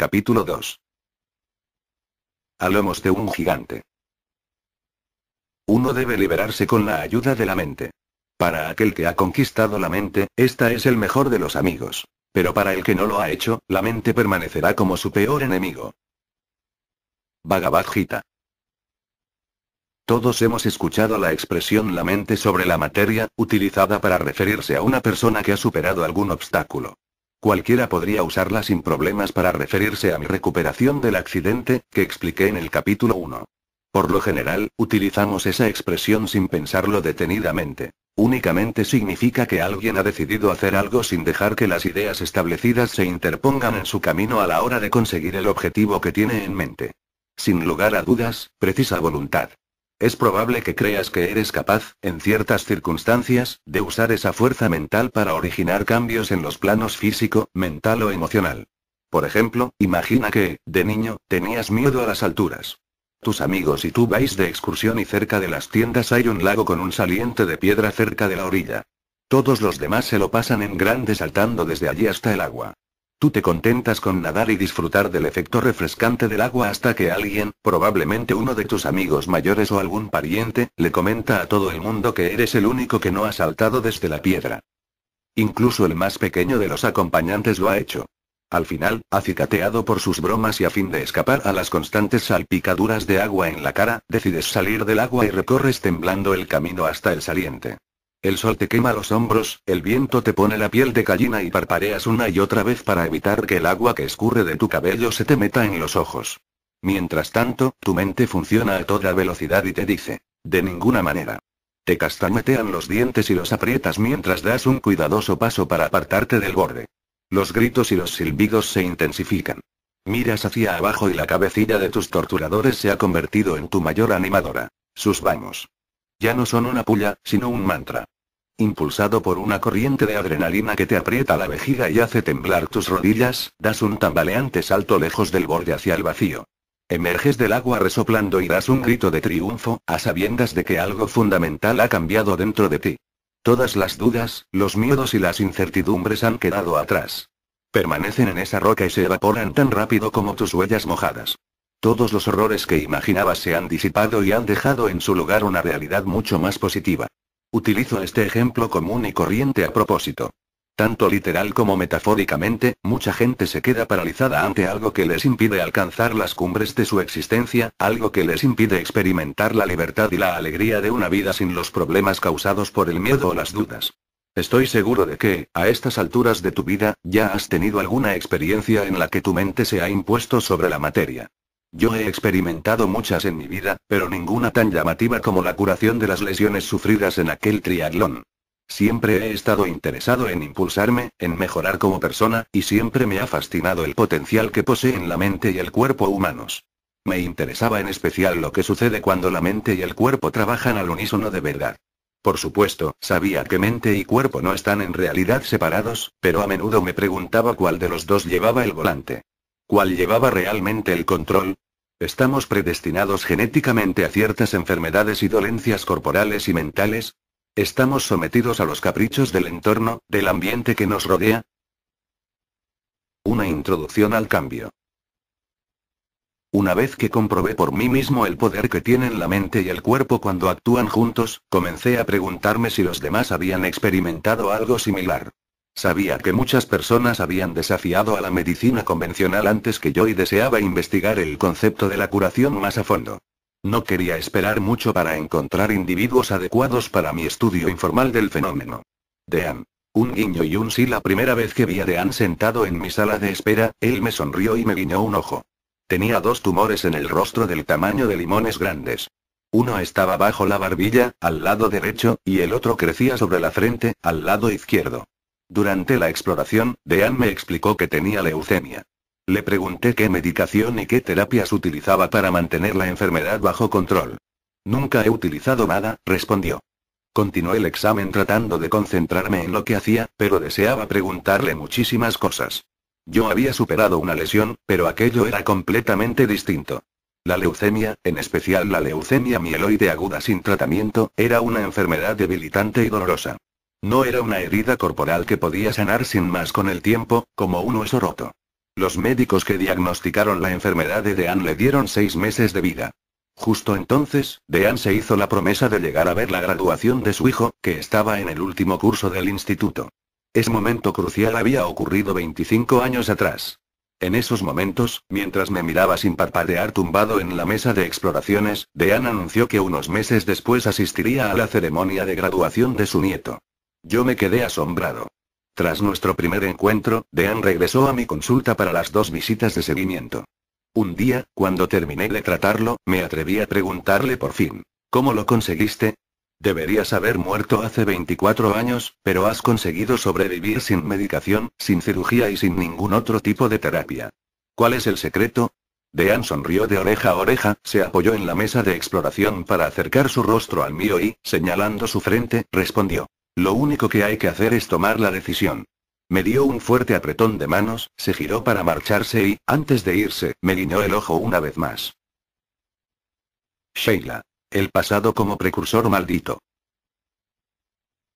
Capítulo 2. A de un gigante. Uno debe liberarse con la ayuda de la mente. Para aquel que ha conquistado la mente, esta es el mejor de los amigos. Pero para el que no lo ha hecho, la mente permanecerá como su peor enemigo. Bhagavad Gita. Todos hemos escuchado la expresión la mente sobre la materia, utilizada para referirse a una persona que ha superado algún obstáculo. Cualquiera podría usarla sin problemas para referirse a mi recuperación del accidente, que expliqué en el capítulo 1. Por lo general, utilizamos esa expresión sin pensarlo detenidamente. Únicamente significa que alguien ha decidido hacer algo sin dejar que las ideas establecidas se interpongan en su camino a la hora de conseguir el objetivo que tiene en mente. Sin lugar a dudas, precisa voluntad. Es probable que creas que eres capaz, en ciertas circunstancias, de usar esa fuerza mental para originar cambios en los planos físico, mental o emocional. Por ejemplo, imagina que, de niño, tenías miedo a las alturas. Tus amigos y tú vais de excursión y cerca de las tiendas hay un lago con un saliente de piedra cerca de la orilla. Todos los demás se lo pasan en grande saltando desde allí hasta el agua. Tú te contentas con nadar y disfrutar del efecto refrescante del agua hasta que alguien, probablemente uno de tus amigos mayores o algún pariente, le comenta a todo el mundo que eres el único que no ha saltado desde la piedra. Incluso el más pequeño de los acompañantes lo ha hecho. Al final, acicateado por sus bromas y a fin de escapar a las constantes salpicaduras de agua en la cara, decides salir del agua y recorres temblando el camino hasta el saliente. El sol te quema los hombros, el viento te pone la piel de gallina y parpareas una y otra vez para evitar que el agua que escurre de tu cabello se te meta en los ojos. Mientras tanto, tu mente funciona a toda velocidad y te dice, de ninguna manera. Te castañetean los dientes y los aprietas mientras das un cuidadoso paso para apartarte del borde. Los gritos y los silbidos se intensifican. Miras hacia abajo y la cabecilla de tus torturadores se ha convertido en tu mayor animadora. Sus vamos. Ya no son una puya, sino un mantra. Impulsado por una corriente de adrenalina que te aprieta la vejiga y hace temblar tus rodillas, das un tambaleante salto lejos del borde hacia el vacío. Emerges del agua resoplando y das un grito de triunfo, a sabiendas de que algo fundamental ha cambiado dentro de ti. Todas las dudas, los miedos y las incertidumbres han quedado atrás. Permanecen en esa roca y se evaporan tan rápido como tus huellas mojadas. Todos los horrores que imaginabas se han disipado y han dejado en su lugar una realidad mucho más positiva. Utilizo este ejemplo común y corriente a propósito. Tanto literal como metafóricamente, mucha gente se queda paralizada ante algo que les impide alcanzar las cumbres de su existencia, algo que les impide experimentar la libertad y la alegría de una vida sin los problemas causados por el miedo o las dudas. Estoy seguro de que, a estas alturas de tu vida, ya has tenido alguna experiencia en la que tu mente se ha impuesto sobre la materia. Yo he experimentado muchas en mi vida, pero ninguna tan llamativa como la curación de las lesiones sufridas en aquel triatlón. Siempre he estado interesado en impulsarme, en mejorar como persona, y siempre me ha fascinado el potencial que poseen la mente y el cuerpo humanos. Me interesaba en especial lo que sucede cuando la mente y el cuerpo trabajan al unísono de verdad. Por supuesto, sabía que mente y cuerpo no están en realidad separados, pero a menudo me preguntaba cuál de los dos llevaba el volante cuál llevaba realmente el control. Estamos predestinados genéticamente a ciertas enfermedades y dolencias corporales y mentales. Estamos sometidos a los caprichos del entorno, del ambiente que nos rodea. Una introducción al cambio. Una vez que comprobé por mí mismo el poder que tienen la mente y el cuerpo cuando actúan juntos, comencé a preguntarme si los demás habían experimentado algo similar. Sabía que muchas personas habían desafiado a la medicina convencional antes que yo y deseaba investigar el concepto de la curación más a fondo. No quería esperar mucho para encontrar individuos adecuados para mi estudio informal del fenómeno. Dean. Un guiño y un sí la primera vez que vi a Dean sentado en mi sala de espera, él me sonrió y me guiñó un ojo. Tenía dos tumores en el rostro del tamaño de limones grandes. Uno estaba bajo la barbilla, al lado derecho, y el otro crecía sobre la frente, al lado izquierdo. Durante la exploración, Dean me explicó que tenía leucemia. Le pregunté qué medicación y qué terapias utilizaba para mantener la enfermedad bajo control. Nunca he utilizado nada, respondió. Continué el examen tratando de concentrarme en lo que hacía, pero deseaba preguntarle muchísimas cosas. Yo había superado una lesión, pero aquello era completamente distinto. La leucemia, en especial la leucemia mieloide aguda sin tratamiento, era una enfermedad debilitante y dolorosa. No era una herida corporal que podía sanar sin más con el tiempo, como un hueso roto. Los médicos que diagnosticaron la enfermedad de Dean le dieron seis meses de vida. Justo entonces, Dean se hizo la promesa de llegar a ver la graduación de su hijo, que estaba en el último curso del instituto. Ese momento crucial había ocurrido 25 años atrás. En esos momentos, mientras me miraba sin parpadear tumbado en la mesa de exploraciones, Dean anunció que unos meses después asistiría a la ceremonia de graduación de su nieto. Yo me quedé asombrado. Tras nuestro primer encuentro, Dean regresó a mi consulta para las dos visitas de seguimiento. Un día, cuando terminé de tratarlo, me atreví a preguntarle por fin. ¿Cómo lo conseguiste? Deberías haber muerto hace 24 años, pero has conseguido sobrevivir sin medicación, sin cirugía y sin ningún otro tipo de terapia. ¿Cuál es el secreto? Dean sonrió de oreja a oreja, se apoyó en la mesa de exploración para acercar su rostro al mío y, señalando su frente, respondió. Lo único que hay que hacer es tomar la decisión. Me dio un fuerte apretón de manos, se giró para marcharse y, antes de irse, me guiñó el ojo una vez más. Sheila. El pasado como precursor maldito.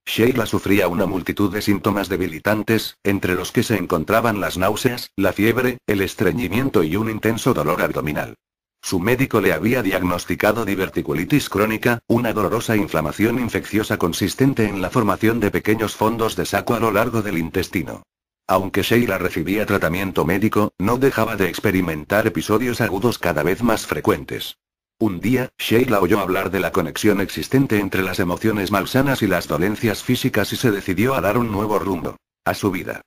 Sheila sufría una multitud de síntomas debilitantes, entre los que se encontraban las náuseas, la fiebre, el estreñimiento y un intenso dolor abdominal. Su médico le había diagnosticado diverticulitis crónica, una dolorosa inflamación infecciosa consistente en la formación de pequeños fondos de saco a lo largo del intestino. Aunque Sheila recibía tratamiento médico, no dejaba de experimentar episodios agudos cada vez más frecuentes. Un día, Sheila oyó hablar de la conexión existente entre las emociones malsanas y las dolencias físicas y se decidió a dar un nuevo rumbo. A su vida.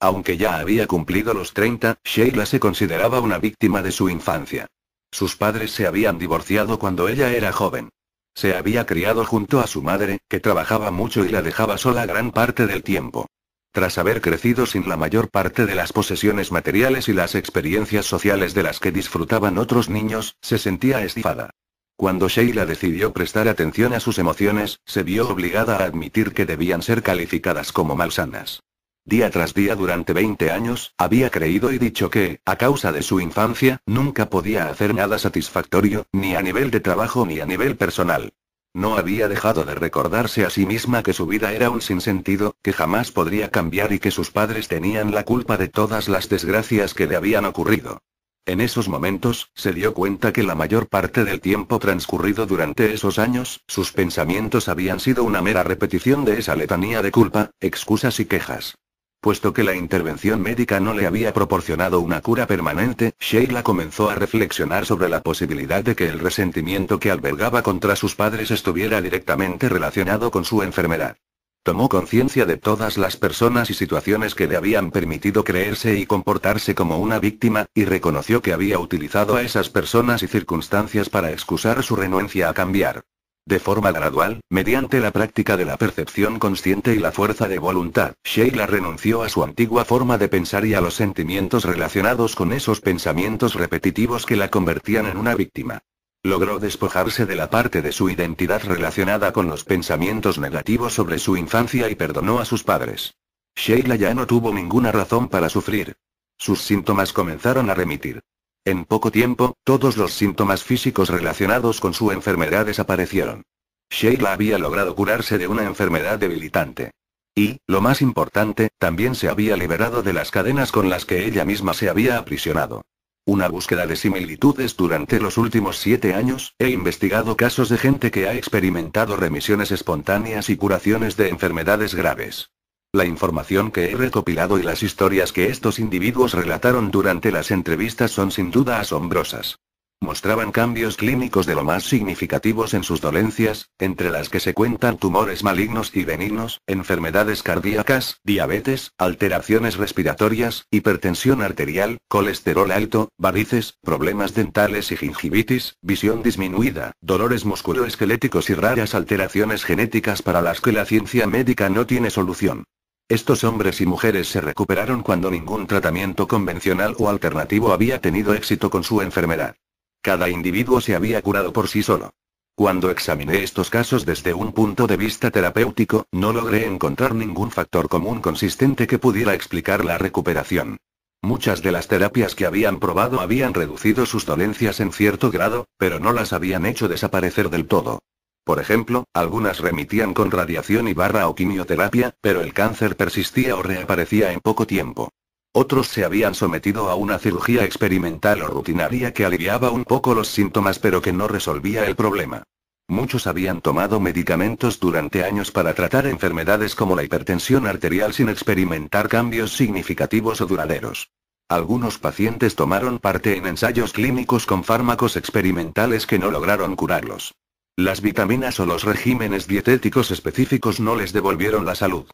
Aunque ya había cumplido los 30, Sheila se consideraba una víctima de su infancia. Sus padres se habían divorciado cuando ella era joven. Se había criado junto a su madre, que trabajaba mucho y la dejaba sola gran parte del tiempo. Tras haber crecido sin la mayor parte de las posesiones materiales y las experiencias sociales de las que disfrutaban otros niños, se sentía estifada. Cuando Sheila decidió prestar atención a sus emociones, se vio obligada a admitir que debían ser calificadas como malsanas. Día tras día durante 20 años, había creído y dicho que, a causa de su infancia, nunca podía hacer nada satisfactorio, ni a nivel de trabajo ni a nivel personal. No había dejado de recordarse a sí misma que su vida era un sinsentido, que jamás podría cambiar y que sus padres tenían la culpa de todas las desgracias que le habían ocurrido. En esos momentos, se dio cuenta que la mayor parte del tiempo transcurrido durante esos años, sus pensamientos habían sido una mera repetición de esa letanía de culpa, excusas y quejas. Puesto que la intervención médica no le había proporcionado una cura permanente, Sheila comenzó a reflexionar sobre la posibilidad de que el resentimiento que albergaba contra sus padres estuviera directamente relacionado con su enfermedad. Tomó conciencia de todas las personas y situaciones que le habían permitido creerse y comportarse como una víctima, y reconoció que había utilizado a esas personas y circunstancias para excusar su renuencia a cambiar. De forma gradual, mediante la práctica de la percepción consciente y la fuerza de voluntad, Sheila renunció a su antigua forma de pensar y a los sentimientos relacionados con esos pensamientos repetitivos que la convertían en una víctima. Logró despojarse de la parte de su identidad relacionada con los pensamientos negativos sobre su infancia y perdonó a sus padres. Sheila ya no tuvo ninguna razón para sufrir. Sus síntomas comenzaron a remitir. En poco tiempo, todos los síntomas físicos relacionados con su enfermedad desaparecieron. Sheila había logrado curarse de una enfermedad debilitante. Y, lo más importante, también se había liberado de las cadenas con las que ella misma se había aprisionado. Una búsqueda de similitudes durante los últimos siete años, he investigado casos de gente que ha experimentado remisiones espontáneas y curaciones de enfermedades graves la información que he recopilado y las historias que estos individuos relataron durante las entrevistas son sin duda asombrosas. Mostraban cambios clínicos de lo más significativos en sus dolencias, entre las que se cuentan tumores malignos y benignos, enfermedades cardíacas, diabetes, alteraciones respiratorias, hipertensión arterial, colesterol alto, varices, problemas dentales y gingivitis, visión disminuida, dolores musculoesqueléticos y raras alteraciones genéticas para las que la ciencia médica no tiene solución. Estos hombres y mujeres se recuperaron cuando ningún tratamiento convencional o alternativo había tenido éxito con su enfermedad. Cada individuo se había curado por sí solo. Cuando examiné estos casos desde un punto de vista terapéutico, no logré encontrar ningún factor común consistente que pudiera explicar la recuperación. Muchas de las terapias que habían probado habían reducido sus dolencias en cierto grado, pero no las habían hecho desaparecer del todo. Por ejemplo, algunas remitían con radiación y barra o quimioterapia, pero el cáncer persistía o reaparecía en poco tiempo. Otros se habían sometido a una cirugía experimental o rutinaria que aliviaba un poco los síntomas pero que no resolvía el problema. Muchos habían tomado medicamentos durante años para tratar enfermedades como la hipertensión arterial sin experimentar cambios significativos o duraderos. Algunos pacientes tomaron parte en ensayos clínicos con fármacos experimentales que no lograron curarlos. Las vitaminas o los regímenes dietéticos específicos no les devolvieron la salud.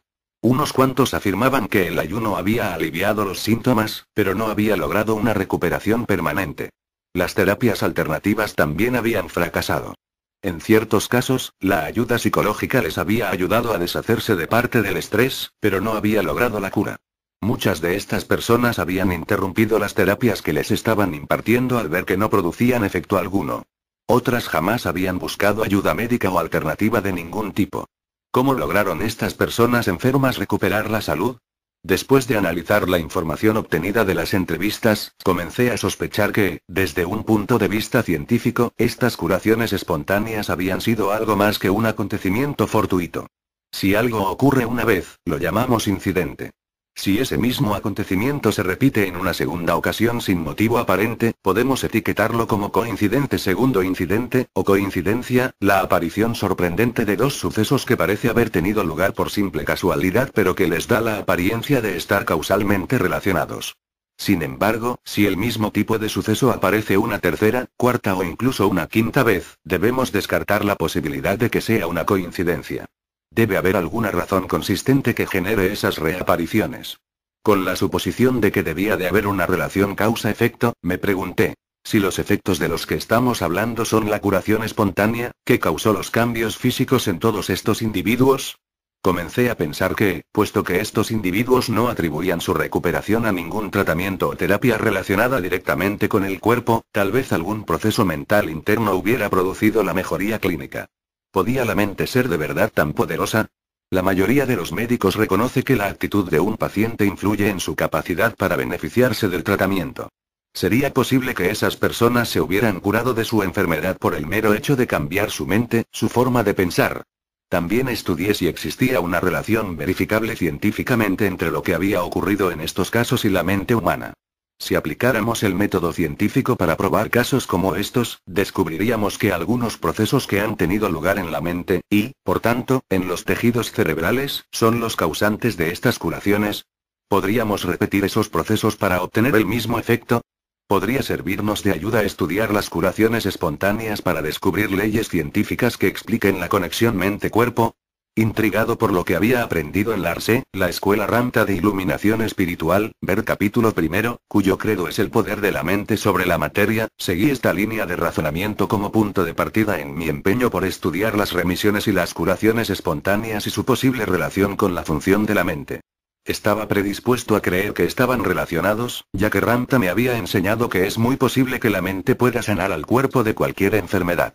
Unos cuantos afirmaban que el ayuno había aliviado los síntomas, pero no había logrado una recuperación permanente. Las terapias alternativas también habían fracasado. En ciertos casos, la ayuda psicológica les había ayudado a deshacerse de parte del estrés, pero no había logrado la cura. Muchas de estas personas habían interrumpido las terapias que les estaban impartiendo al ver que no producían efecto alguno. Otras jamás habían buscado ayuda médica o alternativa de ningún tipo. ¿Cómo lograron estas personas enfermas recuperar la salud? Después de analizar la información obtenida de las entrevistas, comencé a sospechar que, desde un punto de vista científico, estas curaciones espontáneas habían sido algo más que un acontecimiento fortuito. Si algo ocurre una vez, lo llamamos incidente. Si ese mismo acontecimiento se repite en una segunda ocasión sin motivo aparente, podemos etiquetarlo como coincidente segundo incidente, o coincidencia, la aparición sorprendente de dos sucesos que parece haber tenido lugar por simple casualidad pero que les da la apariencia de estar causalmente relacionados. Sin embargo, si el mismo tipo de suceso aparece una tercera, cuarta o incluso una quinta vez, debemos descartar la posibilidad de que sea una coincidencia. Debe haber alguna razón consistente que genere esas reapariciones. Con la suposición de que debía de haber una relación causa-efecto, me pregunté. Si los efectos de los que estamos hablando son la curación espontánea, que causó los cambios físicos en todos estos individuos? Comencé a pensar que, puesto que estos individuos no atribuían su recuperación a ningún tratamiento o terapia relacionada directamente con el cuerpo, tal vez algún proceso mental interno hubiera producido la mejoría clínica. ¿Podía la mente ser de verdad tan poderosa? La mayoría de los médicos reconoce que la actitud de un paciente influye en su capacidad para beneficiarse del tratamiento. ¿Sería posible que esas personas se hubieran curado de su enfermedad por el mero hecho de cambiar su mente, su forma de pensar? También estudié si existía una relación verificable científicamente entre lo que había ocurrido en estos casos y la mente humana. Si aplicáramos el método científico para probar casos como estos, descubriríamos que algunos procesos que han tenido lugar en la mente, y, por tanto, en los tejidos cerebrales, son los causantes de estas curaciones. ¿Podríamos repetir esos procesos para obtener el mismo efecto? Podría servirnos de ayuda a estudiar las curaciones espontáneas para descubrir leyes científicas que expliquen la conexión mente-cuerpo, Intrigado por lo que había aprendido en Larse, la escuela Ramta de iluminación espiritual, ver capítulo primero, cuyo credo es el poder de la mente sobre la materia, seguí esta línea de razonamiento como punto de partida en mi empeño por estudiar las remisiones y las curaciones espontáneas y su posible relación con la función de la mente. Estaba predispuesto a creer que estaban relacionados, ya que Ramta me había enseñado que es muy posible que la mente pueda sanar al cuerpo de cualquier enfermedad.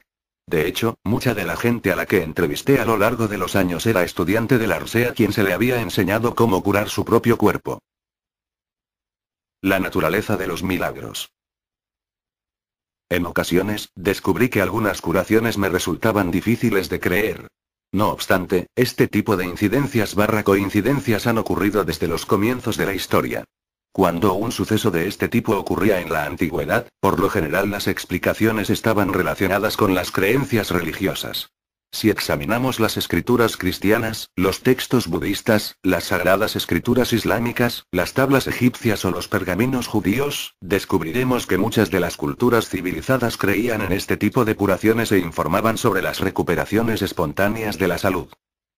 De hecho, mucha de la gente a la que entrevisté a lo largo de los años era estudiante de la RSEA quien se le había enseñado cómo curar su propio cuerpo. La naturaleza de los milagros. En ocasiones, descubrí que algunas curaciones me resultaban difíciles de creer. No obstante, este tipo de incidencias barra coincidencias han ocurrido desde los comienzos de la historia. Cuando un suceso de este tipo ocurría en la antigüedad, por lo general las explicaciones estaban relacionadas con las creencias religiosas. Si examinamos las escrituras cristianas, los textos budistas, las sagradas escrituras islámicas, las tablas egipcias o los pergaminos judíos, descubriremos que muchas de las culturas civilizadas creían en este tipo de curaciones e informaban sobre las recuperaciones espontáneas de la salud.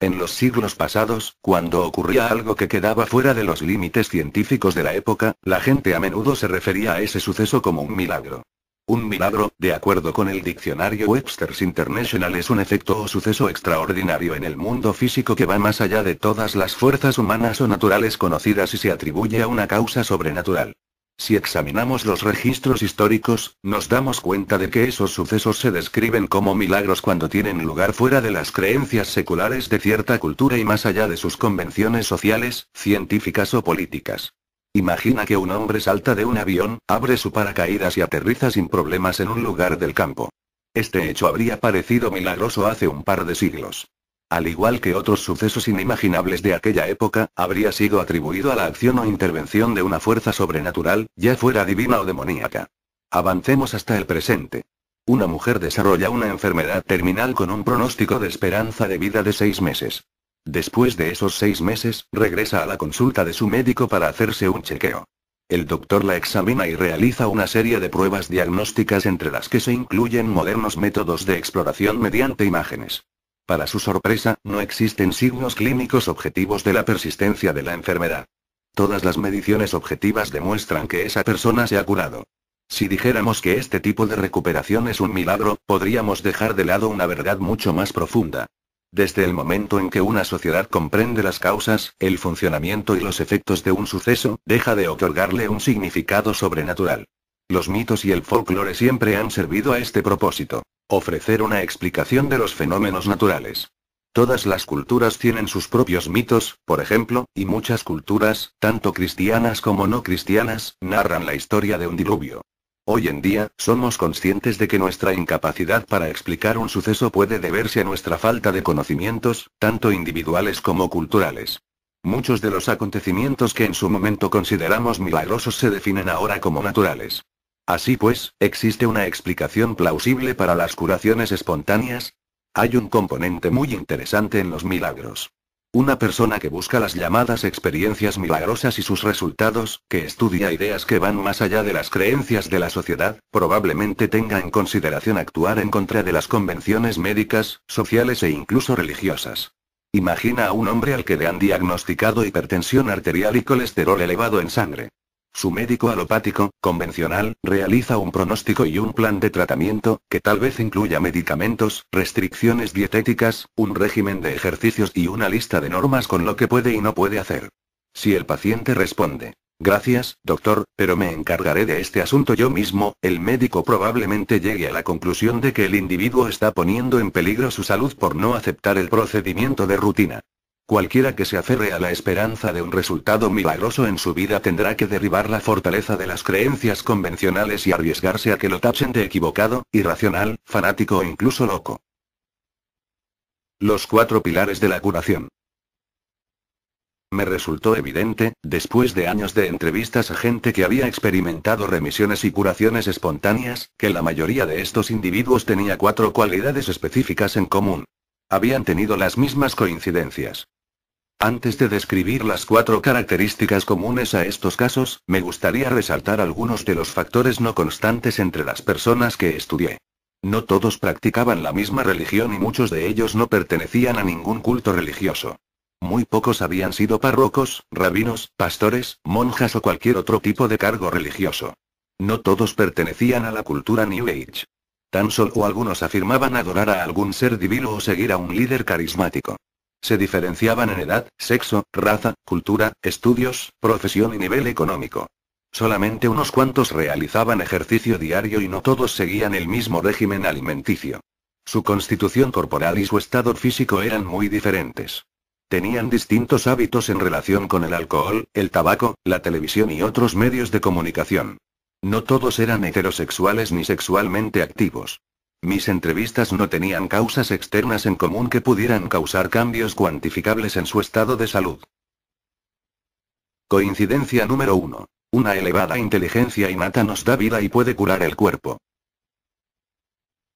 En los siglos pasados, cuando ocurría algo que quedaba fuera de los límites científicos de la época, la gente a menudo se refería a ese suceso como un milagro. Un milagro, de acuerdo con el diccionario Webster's International, es un efecto o suceso extraordinario en el mundo físico que va más allá de todas las fuerzas humanas o naturales conocidas y se atribuye a una causa sobrenatural. Si examinamos los registros históricos, nos damos cuenta de que esos sucesos se describen como milagros cuando tienen lugar fuera de las creencias seculares de cierta cultura y más allá de sus convenciones sociales, científicas o políticas. Imagina que un hombre salta de un avión, abre su paracaídas y aterriza sin problemas en un lugar del campo. Este hecho habría parecido milagroso hace un par de siglos al igual que otros sucesos inimaginables de aquella época, habría sido atribuido a la acción o intervención de una fuerza sobrenatural, ya fuera divina o demoníaca. Avancemos hasta el presente. Una mujer desarrolla una enfermedad terminal con un pronóstico de esperanza de vida de seis meses. Después de esos seis meses, regresa a la consulta de su médico para hacerse un chequeo. El doctor la examina y realiza una serie de pruebas diagnósticas entre las que se incluyen modernos métodos de exploración mediante imágenes. Para su sorpresa, no existen signos clínicos objetivos de la persistencia de la enfermedad. Todas las mediciones objetivas demuestran que esa persona se ha curado. Si dijéramos que este tipo de recuperación es un milagro, podríamos dejar de lado una verdad mucho más profunda. Desde el momento en que una sociedad comprende las causas, el funcionamiento y los efectos de un suceso, deja de otorgarle un significado sobrenatural. Los mitos y el folclore siempre han servido a este propósito. Ofrecer una explicación de los fenómenos naturales. Todas las culturas tienen sus propios mitos, por ejemplo, y muchas culturas, tanto cristianas como no cristianas, narran la historia de un diluvio. Hoy en día, somos conscientes de que nuestra incapacidad para explicar un suceso puede deberse a nuestra falta de conocimientos, tanto individuales como culturales. Muchos de los acontecimientos que en su momento consideramos milagrosos se definen ahora como naturales. Así pues, ¿existe una explicación plausible para las curaciones espontáneas? Hay un componente muy interesante en los milagros. Una persona que busca las llamadas experiencias milagrosas y sus resultados, que estudia ideas que van más allá de las creencias de la sociedad, probablemente tenga en consideración actuar en contra de las convenciones médicas, sociales e incluso religiosas. Imagina a un hombre al que le han diagnosticado hipertensión arterial y colesterol elevado en sangre. Su médico alopático, convencional, realiza un pronóstico y un plan de tratamiento, que tal vez incluya medicamentos, restricciones dietéticas, un régimen de ejercicios y una lista de normas con lo que puede y no puede hacer. Si el paciente responde, gracias, doctor, pero me encargaré de este asunto yo mismo, el médico probablemente llegue a la conclusión de que el individuo está poniendo en peligro su salud por no aceptar el procedimiento de rutina. Cualquiera que se aferre a la esperanza de un resultado milagroso en su vida tendrá que derribar la fortaleza de las creencias convencionales y arriesgarse a que lo tachen de equivocado, irracional, fanático o incluso loco. Los cuatro pilares de la curación. Me resultó evidente, después de años de entrevistas a gente que había experimentado remisiones y curaciones espontáneas, que la mayoría de estos individuos tenía cuatro cualidades específicas en común habían tenido las mismas coincidencias. Antes de describir las cuatro características comunes a estos casos, me gustaría resaltar algunos de los factores no constantes entre las personas que estudié. No todos practicaban la misma religión y muchos de ellos no pertenecían a ningún culto religioso. Muy pocos habían sido párrocos, rabinos, pastores, monjas o cualquier otro tipo de cargo religioso. No todos pertenecían a la cultura New Age. Tan solo algunos afirmaban adorar a algún ser divino o seguir a un líder carismático. Se diferenciaban en edad, sexo, raza, cultura, estudios, profesión y nivel económico. Solamente unos cuantos realizaban ejercicio diario y no todos seguían el mismo régimen alimenticio. Su constitución corporal y su estado físico eran muy diferentes. Tenían distintos hábitos en relación con el alcohol, el tabaco, la televisión y otros medios de comunicación. No todos eran heterosexuales ni sexualmente activos. Mis entrevistas no tenían causas externas en común que pudieran causar cambios cuantificables en su estado de salud. Coincidencia número 1. Una elevada inteligencia innata nos da vida y puede curar el cuerpo.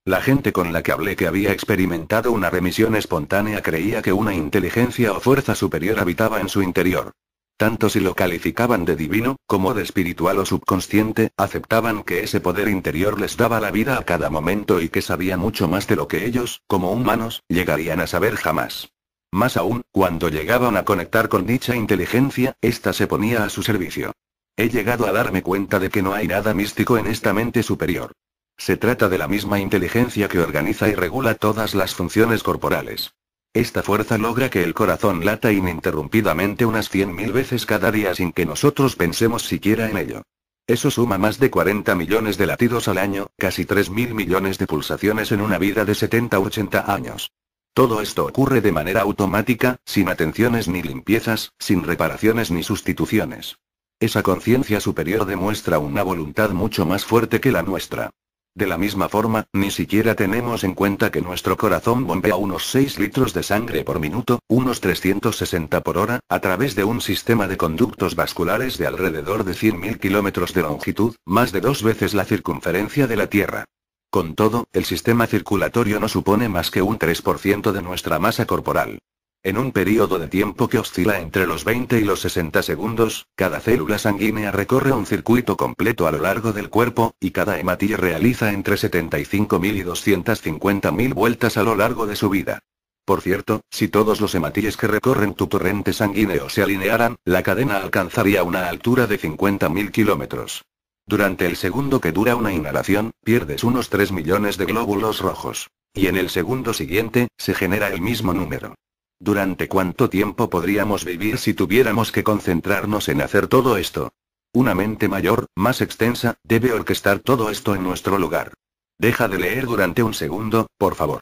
La gente con la que hablé que había experimentado una remisión espontánea creía que una inteligencia o fuerza superior habitaba en su interior tanto si lo calificaban de divino, como de espiritual o subconsciente, aceptaban que ese poder interior les daba la vida a cada momento y que sabía mucho más de lo que ellos, como humanos, llegarían a saber jamás. Más aún, cuando llegaban a conectar con dicha inteligencia, ésta se ponía a su servicio. He llegado a darme cuenta de que no hay nada místico en esta mente superior. Se trata de la misma inteligencia que organiza y regula todas las funciones corporales. Esta fuerza logra que el corazón lata ininterrumpidamente unas 100.000 veces cada día sin que nosotros pensemos siquiera en ello. Eso suma más de 40 millones de latidos al año, casi 3.000 millones de pulsaciones en una vida de 70 80 años. Todo esto ocurre de manera automática, sin atenciones ni limpiezas, sin reparaciones ni sustituciones. Esa conciencia superior demuestra una voluntad mucho más fuerte que la nuestra. De la misma forma, ni siquiera tenemos en cuenta que nuestro corazón bombea unos 6 litros de sangre por minuto, unos 360 por hora, a través de un sistema de conductos vasculares de alrededor de 100.000 kilómetros de longitud, más de dos veces la circunferencia de la Tierra. Con todo, el sistema circulatorio no supone más que un 3% de nuestra masa corporal en un periodo de tiempo que oscila entre los 20 y los 60 segundos, cada célula sanguínea recorre un circuito completo a lo largo del cuerpo, y cada hematilla realiza entre 75.000 y 250.000 vueltas a lo largo de su vida. Por cierto, si todos los hematíes que recorren tu torrente sanguíneo se alinearan, la cadena alcanzaría una altura de 50.000 kilómetros. Durante el segundo que dura una inhalación, pierdes unos 3 millones de glóbulos rojos. Y en el segundo siguiente, se genera el mismo número. ¿Durante cuánto tiempo podríamos vivir si tuviéramos que concentrarnos en hacer todo esto? Una mente mayor, más extensa, debe orquestar todo esto en nuestro lugar. Deja de leer durante un segundo, por favor.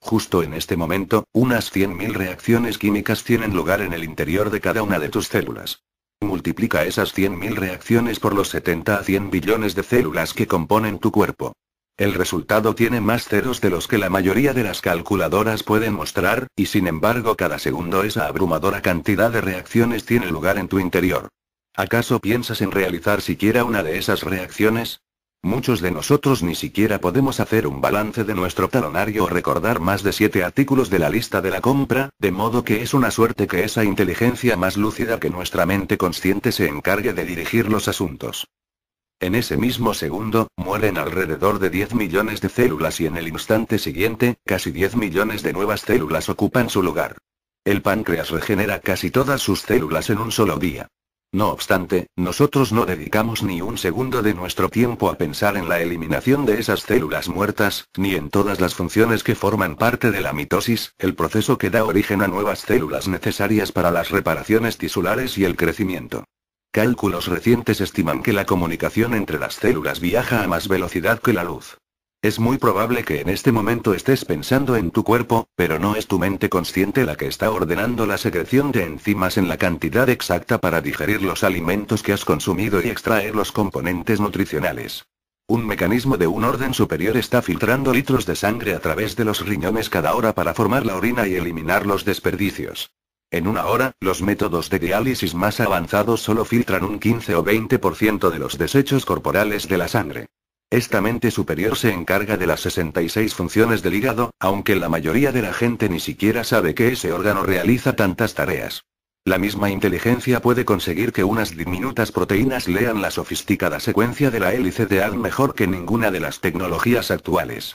Justo en este momento, unas 100.000 reacciones químicas tienen lugar en el interior de cada una de tus células. Multiplica esas 100.000 reacciones por los 70 a 100 billones de células que componen tu cuerpo. El resultado tiene más ceros de los que la mayoría de las calculadoras pueden mostrar, y sin embargo cada segundo esa abrumadora cantidad de reacciones tiene lugar en tu interior. ¿Acaso piensas en realizar siquiera una de esas reacciones? Muchos de nosotros ni siquiera podemos hacer un balance de nuestro talonario o recordar más de siete artículos de la lista de la compra, de modo que es una suerte que esa inteligencia más lúcida que nuestra mente consciente se encargue de dirigir los asuntos. En ese mismo segundo, mueren alrededor de 10 millones de células y en el instante siguiente, casi 10 millones de nuevas células ocupan su lugar. El páncreas regenera casi todas sus células en un solo día. No obstante, nosotros no dedicamos ni un segundo de nuestro tiempo a pensar en la eliminación de esas células muertas, ni en todas las funciones que forman parte de la mitosis, el proceso que da origen a nuevas células necesarias para las reparaciones tisulares y el crecimiento. Cálculos recientes estiman que la comunicación entre las células viaja a más velocidad que la luz. Es muy probable que en este momento estés pensando en tu cuerpo, pero no es tu mente consciente la que está ordenando la secreción de enzimas en la cantidad exacta para digerir los alimentos que has consumido y extraer los componentes nutricionales. Un mecanismo de un orden superior está filtrando litros de sangre a través de los riñones cada hora para formar la orina y eliminar los desperdicios. En una hora, los métodos de diálisis más avanzados solo filtran un 15 o 20% de los desechos corporales de la sangre. Esta mente superior se encarga de las 66 funciones del hígado, aunque la mayoría de la gente ni siquiera sabe que ese órgano realiza tantas tareas. La misma inteligencia puede conseguir que unas diminutas proteínas lean la sofisticada secuencia de la hélice de AD mejor que ninguna de las tecnologías actuales.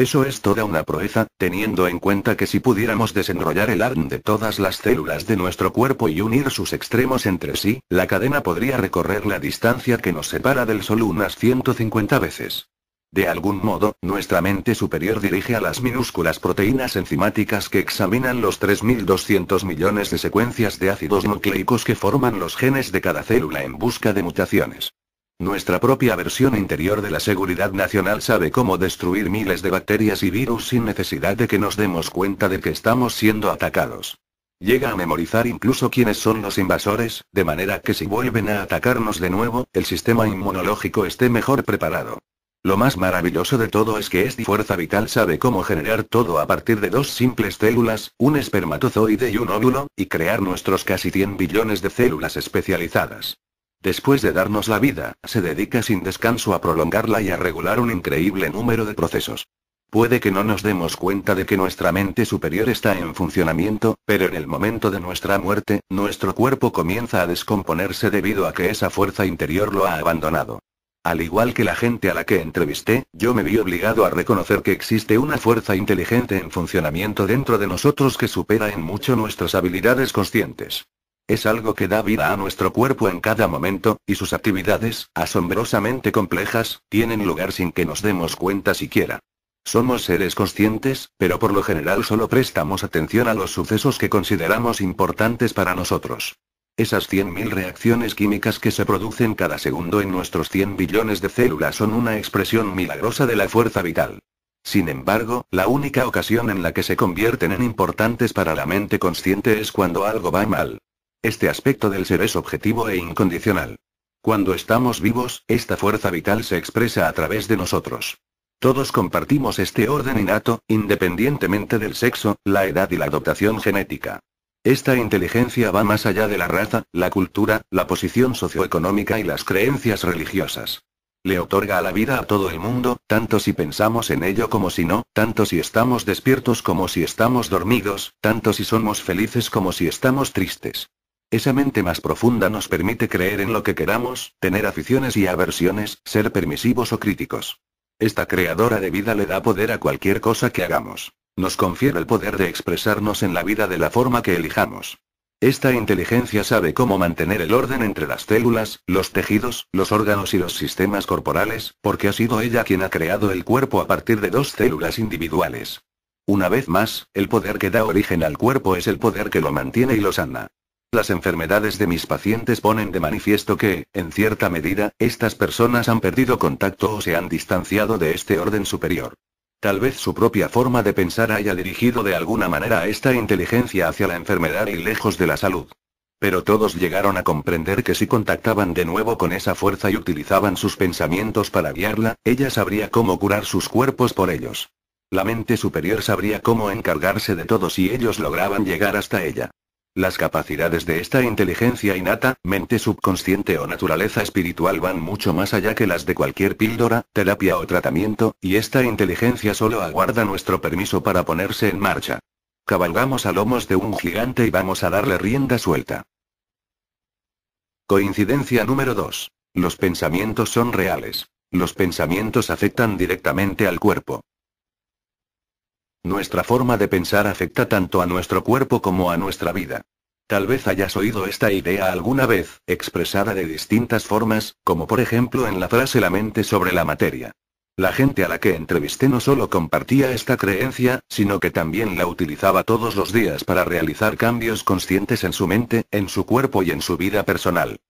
Eso es toda una proeza, teniendo en cuenta que si pudiéramos desenrollar el ARN de todas las células de nuestro cuerpo y unir sus extremos entre sí, la cadena podría recorrer la distancia que nos separa del Sol unas 150 veces. De algún modo, nuestra mente superior dirige a las minúsculas proteínas enzimáticas que examinan los 3.200 millones de secuencias de ácidos nucleicos que forman los genes de cada célula en busca de mutaciones. Nuestra propia versión interior de la seguridad nacional sabe cómo destruir miles de bacterias y virus sin necesidad de que nos demos cuenta de que estamos siendo atacados. Llega a memorizar incluso quiénes son los invasores, de manera que si vuelven a atacarnos de nuevo, el sistema inmunológico esté mejor preparado. Lo más maravilloso de todo es que esta fuerza vital sabe cómo generar todo a partir de dos simples células, un espermatozoide y un óvulo, y crear nuestros casi 100 billones de células especializadas. Después de darnos la vida, se dedica sin descanso a prolongarla y a regular un increíble número de procesos. Puede que no nos demos cuenta de que nuestra mente superior está en funcionamiento, pero en el momento de nuestra muerte, nuestro cuerpo comienza a descomponerse debido a que esa fuerza interior lo ha abandonado. Al igual que la gente a la que entrevisté, yo me vi obligado a reconocer que existe una fuerza inteligente en funcionamiento dentro de nosotros que supera en mucho nuestras habilidades conscientes. Es algo que da vida a nuestro cuerpo en cada momento, y sus actividades, asombrosamente complejas, tienen lugar sin que nos demos cuenta siquiera. Somos seres conscientes, pero por lo general solo prestamos atención a los sucesos que consideramos importantes para nosotros. Esas 100.000 reacciones químicas que se producen cada segundo en nuestros 100 billones de células son una expresión milagrosa de la fuerza vital. Sin embargo, la única ocasión en la que se convierten en importantes para la mente consciente es cuando algo va mal. Este aspecto del ser es objetivo e incondicional. Cuando estamos vivos, esta fuerza vital se expresa a través de nosotros. Todos compartimos este orden innato, independientemente del sexo, la edad y la adoptación genética. Esta inteligencia va más allá de la raza, la cultura, la posición socioeconómica y las creencias religiosas. Le otorga a la vida a todo el mundo, tanto si pensamos en ello como si no, tanto si estamos despiertos como si estamos dormidos, tanto si somos felices como si estamos tristes. Esa mente más profunda nos permite creer en lo que queramos, tener aficiones y aversiones, ser permisivos o críticos. Esta creadora de vida le da poder a cualquier cosa que hagamos. Nos confiere el poder de expresarnos en la vida de la forma que elijamos. Esta inteligencia sabe cómo mantener el orden entre las células, los tejidos, los órganos y los sistemas corporales, porque ha sido ella quien ha creado el cuerpo a partir de dos células individuales. Una vez más, el poder que da origen al cuerpo es el poder que lo mantiene y lo sana. Las enfermedades de mis pacientes ponen de manifiesto que, en cierta medida, estas personas han perdido contacto o se han distanciado de este orden superior. Tal vez su propia forma de pensar haya dirigido de alguna manera esta inteligencia hacia la enfermedad y lejos de la salud. Pero todos llegaron a comprender que si contactaban de nuevo con esa fuerza y utilizaban sus pensamientos para guiarla, ella sabría cómo curar sus cuerpos por ellos. La mente superior sabría cómo encargarse de todo si ellos lograban llegar hasta ella. Las capacidades de esta inteligencia innata, mente subconsciente o naturaleza espiritual van mucho más allá que las de cualquier píldora, terapia o tratamiento, y esta inteligencia solo aguarda nuestro permiso para ponerse en marcha. Cabalgamos a lomos de un gigante y vamos a darle rienda suelta. Coincidencia número 2. Los pensamientos son reales. Los pensamientos afectan directamente al cuerpo. Nuestra forma de pensar afecta tanto a nuestro cuerpo como a nuestra vida. Tal vez hayas oído esta idea alguna vez, expresada de distintas formas, como por ejemplo en la frase la mente sobre la materia. La gente a la que entrevisté no solo compartía esta creencia, sino que también la utilizaba todos los días para realizar cambios conscientes en su mente, en su cuerpo y en su vida personal.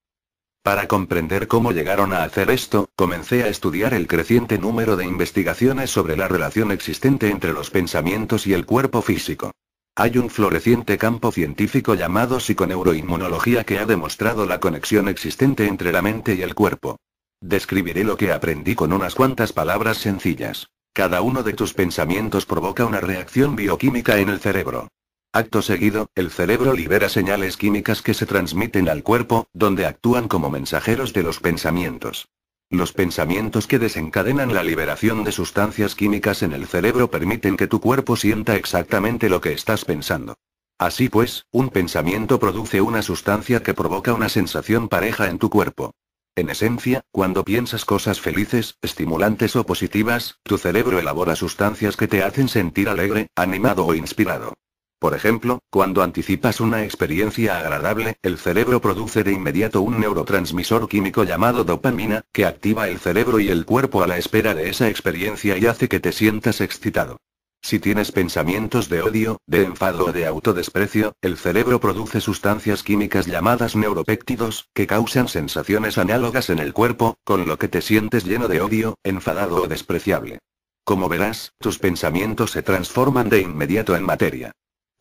Para comprender cómo llegaron a hacer esto, comencé a estudiar el creciente número de investigaciones sobre la relación existente entre los pensamientos y el cuerpo físico. Hay un floreciente campo científico llamado psiconeuroinmunología que ha demostrado la conexión existente entre la mente y el cuerpo. Describiré lo que aprendí con unas cuantas palabras sencillas. Cada uno de tus pensamientos provoca una reacción bioquímica en el cerebro. Acto seguido, el cerebro libera señales químicas que se transmiten al cuerpo, donde actúan como mensajeros de los pensamientos. Los pensamientos que desencadenan la liberación de sustancias químicas en el cerebro permiten que tu cuerpo sienta exactamente lo que estás pensando. Así pues, un pensamiento produce una sustancia que provoca una sensación pareja en tu cuerpo. En esencia, cuando piensas cosas felices, estimulantes o positivas, tu cerebro elabora sustancias que te hacen sentir alegre, animado o inspirado. Por ejemplo, cuando anticipas una experiencia agradable, el cerebro produce de inmediato un neurotransmisor químico llamado dopamina, que activa el cerebro y el cuerpo a la espera de esa experiencia y hace que te sientas excitado. Si tienes pensamientos de odio, de enfado o de autodesprecio, el cerebro produce sustancias químicas llamadas neuropéptidos, que causan sensaciones análogas en el cuerpo, con lo que te sientes lleno de odio, enfadado o despreciable. Como verás, tus pensamientos se transforman de inmediato en materia.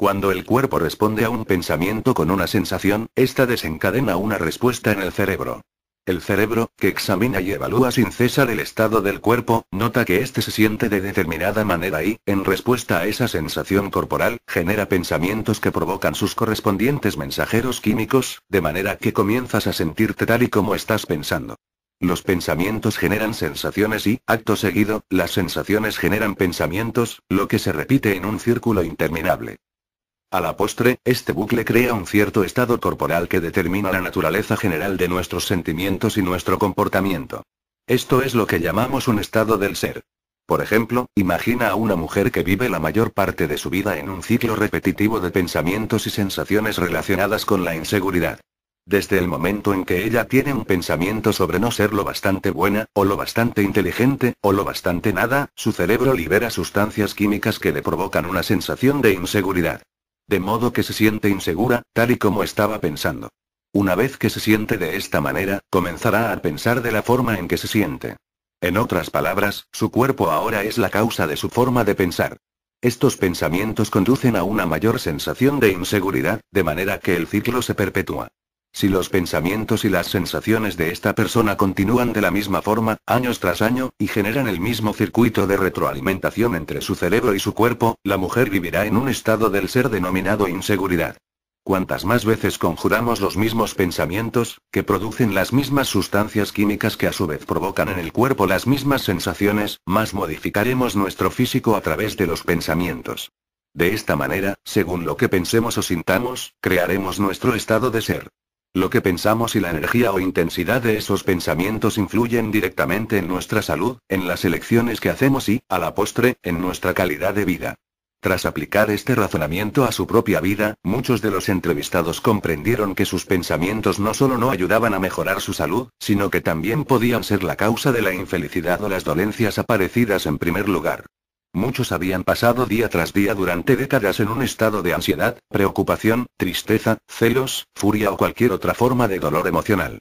Cuando el cuerpo responde a un pensamiento con una sensación, esta desencadena una respuesta en el cerebro. El cerebro, que examina y evalúa sin cesar el estado del cuerpo, nota que éste se siente de determinada manera y, en respuesta a esa sensación corporal, genera pensamientos que provocan sus correspondientes mensajeros químicos, de manera que comienzas a sentirte tal y como estás pensando. Los pensamientos generan sensaciones y, acto seguido, las sensaciones generan pensamientos, lo que se repite en un círculo interminable. A la postre, este bucle crea un cierto estado corporal que determina la naturaleza general de nuestros sentimientos y nuestro comportamiento. Esto es lo que llamamos un estado del ser. Por ejemplo, imagina a una mujer que vive la mayor parte de su vida en un ciclo repetitivo de pensamientos y sensaciones relacionadas con la inseguridad. Desde el momento en que ella tiene un pensamiento sobre no ser lo bastante buena, o lo bastante inteligente, o lo bastante nada, su cerebro libera sustancias químicas que le provocan una sensación de inseguridad. De modo que se siente insegura, tal y como estaba pensando. Una vez que se siente de esta manera, comenzará a pensar de la forma en que se siente. En otras palabras, su cuerpo ahora es la causa de su forma de pensar. Estos pensamientos conducen a una mayor sensación de inseguridad, de manera que el ciclo se perpetúa. Si los pensamientos y las sensaciones de esta persona continúan de la misma forma, años tras año, y generan el mismo circuito de retroalimentación entre su cerebro y su cuerpo, la mujer vivirá en un estado del ser denominado inseguridad. Cuantas más veces conjuramos los mismos pensamientos, que producen las mismas sustancias químicas que a su vez provocan en el cuerpo las mismas sensaciones, más modificaremos nuestro físico a través de los pensamientos. De esta manera, según lo que pensemos o sintamos, crearemos nuestro estado de ser. Lo que pensamos y la energía o intensidad de esos pensamientos influyen directamente en nuestra salud, en las elecciones que hacemos y, a la postre, en nuestra calidad de vida. Tras aplicar este razonamiento a su propia vida, muchos de los entrevistados comprendieron que sus pensamientos no solo no ayudaban a mejorar su salud, sino que también podían ser la causa de la infelicidad o las dolencias aparecidas en primer lugar. Muchos habían pasado día tras día durante décadas en un estado de ansiedad, preocupación, tristeza, celos, furia o cualquier otra forma de dolor emocional.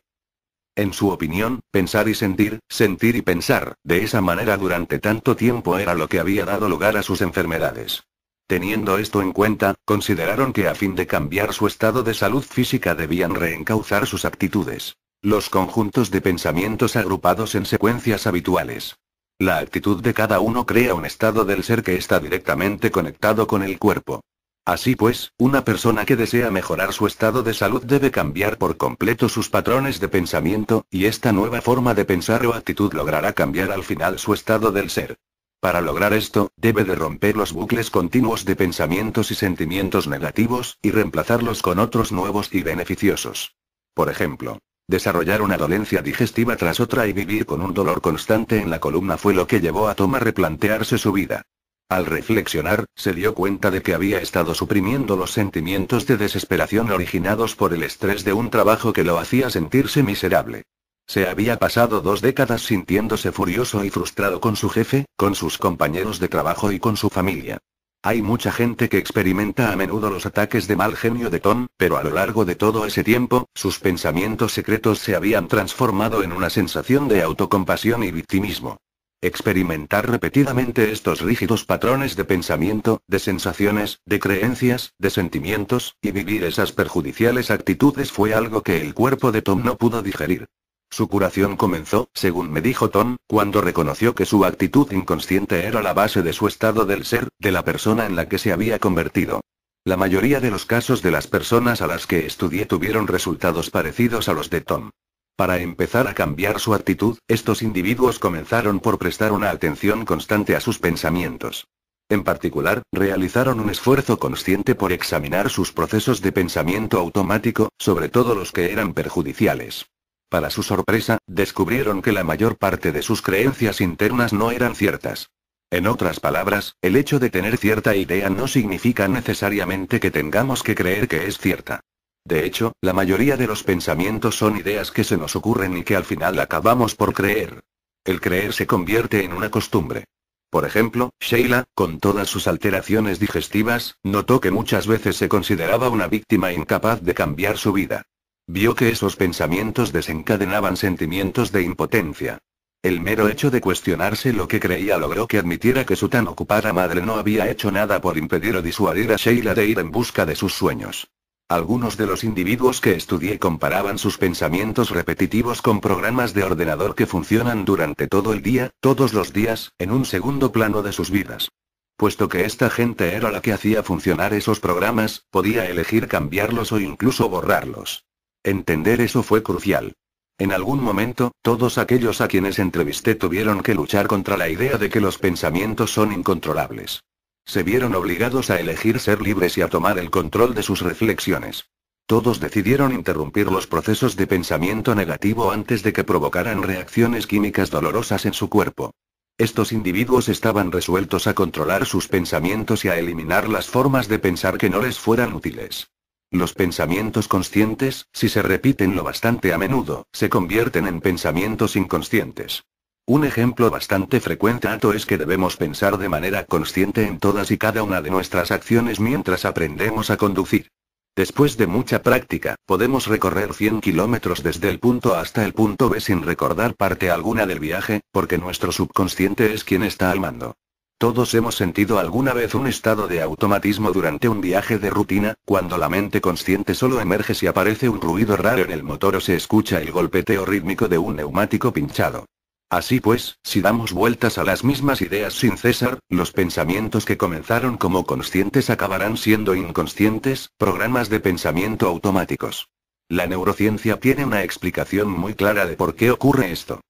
En su opinión, pensar y sentir, sentir y pensar, de esa manera durante tanto tiempo era lo que había dado lugar a sus enfermedades. Teniendo esto en cuenta, consideraron que a fin de cambiar su estado de salud física debían reencauzar sus actitudes. Los conjuntos de pensamientos agrupados en secuencias habituales la actitud de cada uno crea un estado del ser que está directamente conectado con el cuerpo. Así pues, una persona que desea mejorar su estado de salud debe cambiar por completo sus patrones de pensamiento, y esta nueva forma de pensar o actitud logrará cambiar al final su estado del ser. Para lograr esto, debe de romper los bucles continuos de pensamientos y sentimientos negativos, y reemplazarlos con otros nuevos y beneficiosos. Por ejemplo, Desarrollar una dolencia digestiva tras otra y vivir con un dolor constante en la columna fue lo que llevó a Tom a replantearse su vida. Al reflexionar, se dio cuenta de que había estado suprimiendo los sentimientos de desesperación originados por el estrés de un trabajo que lo hacía sentirse miserable. Se había pasado dos décadas sintiéndose furioso y frustrado con su jefe, con sus compañeros de trabajo y con su familia. Hay mucha gente que experimenta a menudo los ataques de mal genio de Tom, pero a lo largo de todo ese tiempo, sus pensamientos secretos se habían transformado en una sensación de autocompasión y victimismo. Experimentar repetidamente estos rígidos patrones de pensamiento, de sensaciones, de creencias, de sentimientos, y vivir esas perjudiciales actitudes fue algo que el cuerpo de Tom no pudo digerir. Su curación comenzó, según me dijo Tom, cuando reconoció que su actitud inconsciente era la base de su estado del ser, de la persona en la que se había convertido. La mayoría de los casos de las personas a las que estudié tuvieron resultados parecidos a los de Tom. Para empezar a cambiar su actitud, estos individuos comenzaron por prestar una atención constante a sus pensamientos. En particular, realizaron un esfuerzo consciente por examinar sus procesos de pensamiento automático, sobre todo los que eran perjudiciales. Para su sorpresa, descubrieron que la mayor parte de sus creencias internas no eran ciertas. En otras palabras, el hecho de tener cierta idea no significa necesariamente que tengamos que creer que es cierta. De hecho, la mayoría de los pensamientos son ideas que se nos ocurren y que al final acabamos por creer. El creer se convierte en una costumbre. Por ejemplo, Sheila, con todas sus alteraciones digestivas, notó que muchas veces se consideraba una víctima incapaz de cambiar su vida. Vio que esos pensamientos desencadenaban sentimientos de impotencia. El mero hecho de cuestionarse lo que creía logró que admitiera que su tan ocupada madre no había hecho nada por impedir o disuadir a Sheila de ir en busca de sus sueños. Algunos de los individuos que estudié comparaban sus pensamientos repetitivos con programas de ordenador que funcionan durante todo el día, todos los días, en un segundo plano de sus vidas. Puesto que esta gente era la que hacía funcionar esos programas, podía elegir cambiarlos o incluso borrarlos. Entender eso fue crucial. En algún momento, todos aquellos a quienes entrevisté tuvieron que luchar contra la idea de que los pensamientos son incontrolables. Se vieron obligados a elegir ser libres y a tomar el control de sus reflexiones. Todos decidieron interrumpir los procesos de pensamiento negativo antes de que provocaran reacciones químicas dolorosas en su cuerpo. Estos individuos estaban resueltos a controlar sus pensamientos y a eliminar las formas de pensar que no les fueran útiles. Los pensamientos conscientes, si se repiten lo bastante a menudo, se convierten en pensamientos inconscientes. Un ejemplo bastante frecuente es que debemos pensar de manera consciente en todas y cada una de nuestras acciones mientras aprendemos a conducir. Después de mucha práctica, podemos recorrer 100 kilómetros desde el punto A hasta el punto B sin recordar parte alguna del viaje, porque nuestro subconsciente es quien está al mando. Todos hemos sentido alguna vez un estado de automatismo durante un viaje de rutina, cuando la mente consciente solo emerge si aparece un ruido raro en el motor o se escucha el golpeteo rítmico de un neumático pinchado. Así pues, si damos vueltas a las mismas ideas sin cesar, los pensamientos que comenzaron como conscientes acabarán siendo inconscientes, programas de pensamiento automáticos. La neurociencia tiene una explicación muy clara de por qué ocurre esto.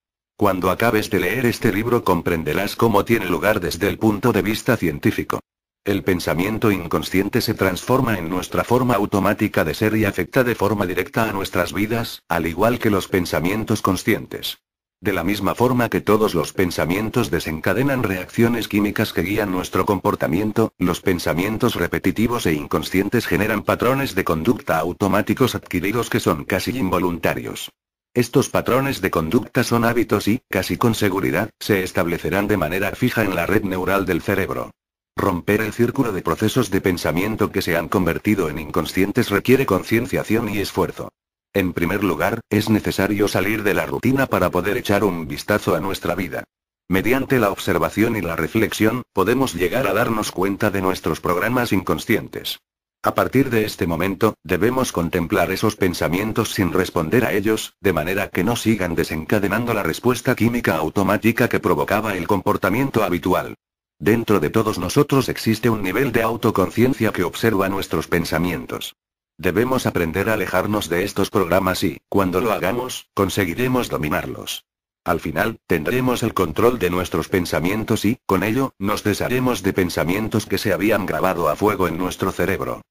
Cuando acabes de leer este libro comprenderás cómo tiene lugar desde el punto de vista científico. El pensamiento inconsciente se transforma en nuestra forma automática de ser y afecta de forma directa a nuestras vidas, al igual que los pensamientos conscientes. De la misma forma que todos los pensamientos desencadenan reacciones químicas que guían nuestro comportamiento, los pensamientos repetitivos e inconscientes generan patrones de conducta automáticos adquiridos que son casi involuntarios. Estos patrones de conducta son hábitos y, casi con seguridad, se establecerán de manera fija en la red neural del cerebro. Romper el círculo de procesos de pensamiento que se han convertido en inconscientes requiere concienciación y esfuerzo. En primer lugar, es necesario salir de la rutina para poder echar un vistazo a nuestra vida. Mediante la observación y la reflexión, podemos llegar a darnos cuenta de nuestros programas inconscientes. A partir de este momento, debemos contemplar esos pensamientos sin responder a ellos, de manera que no sigan desencadenando la respuesta química automática que provocaba el comportamiento habitual. Dentro de todos nosotros existe un nivel de autoconciencia que observa nuestros pensamientos. Debemos aprender a alejarnos de estos programas y, cuando lo hagamos, conseguiremos dominarlos. Al final, tendremos el control de nuestros pensamientos y, con ello, nos desharemos de pensamientos que se habían grabado a fuego en nuestro cerebro.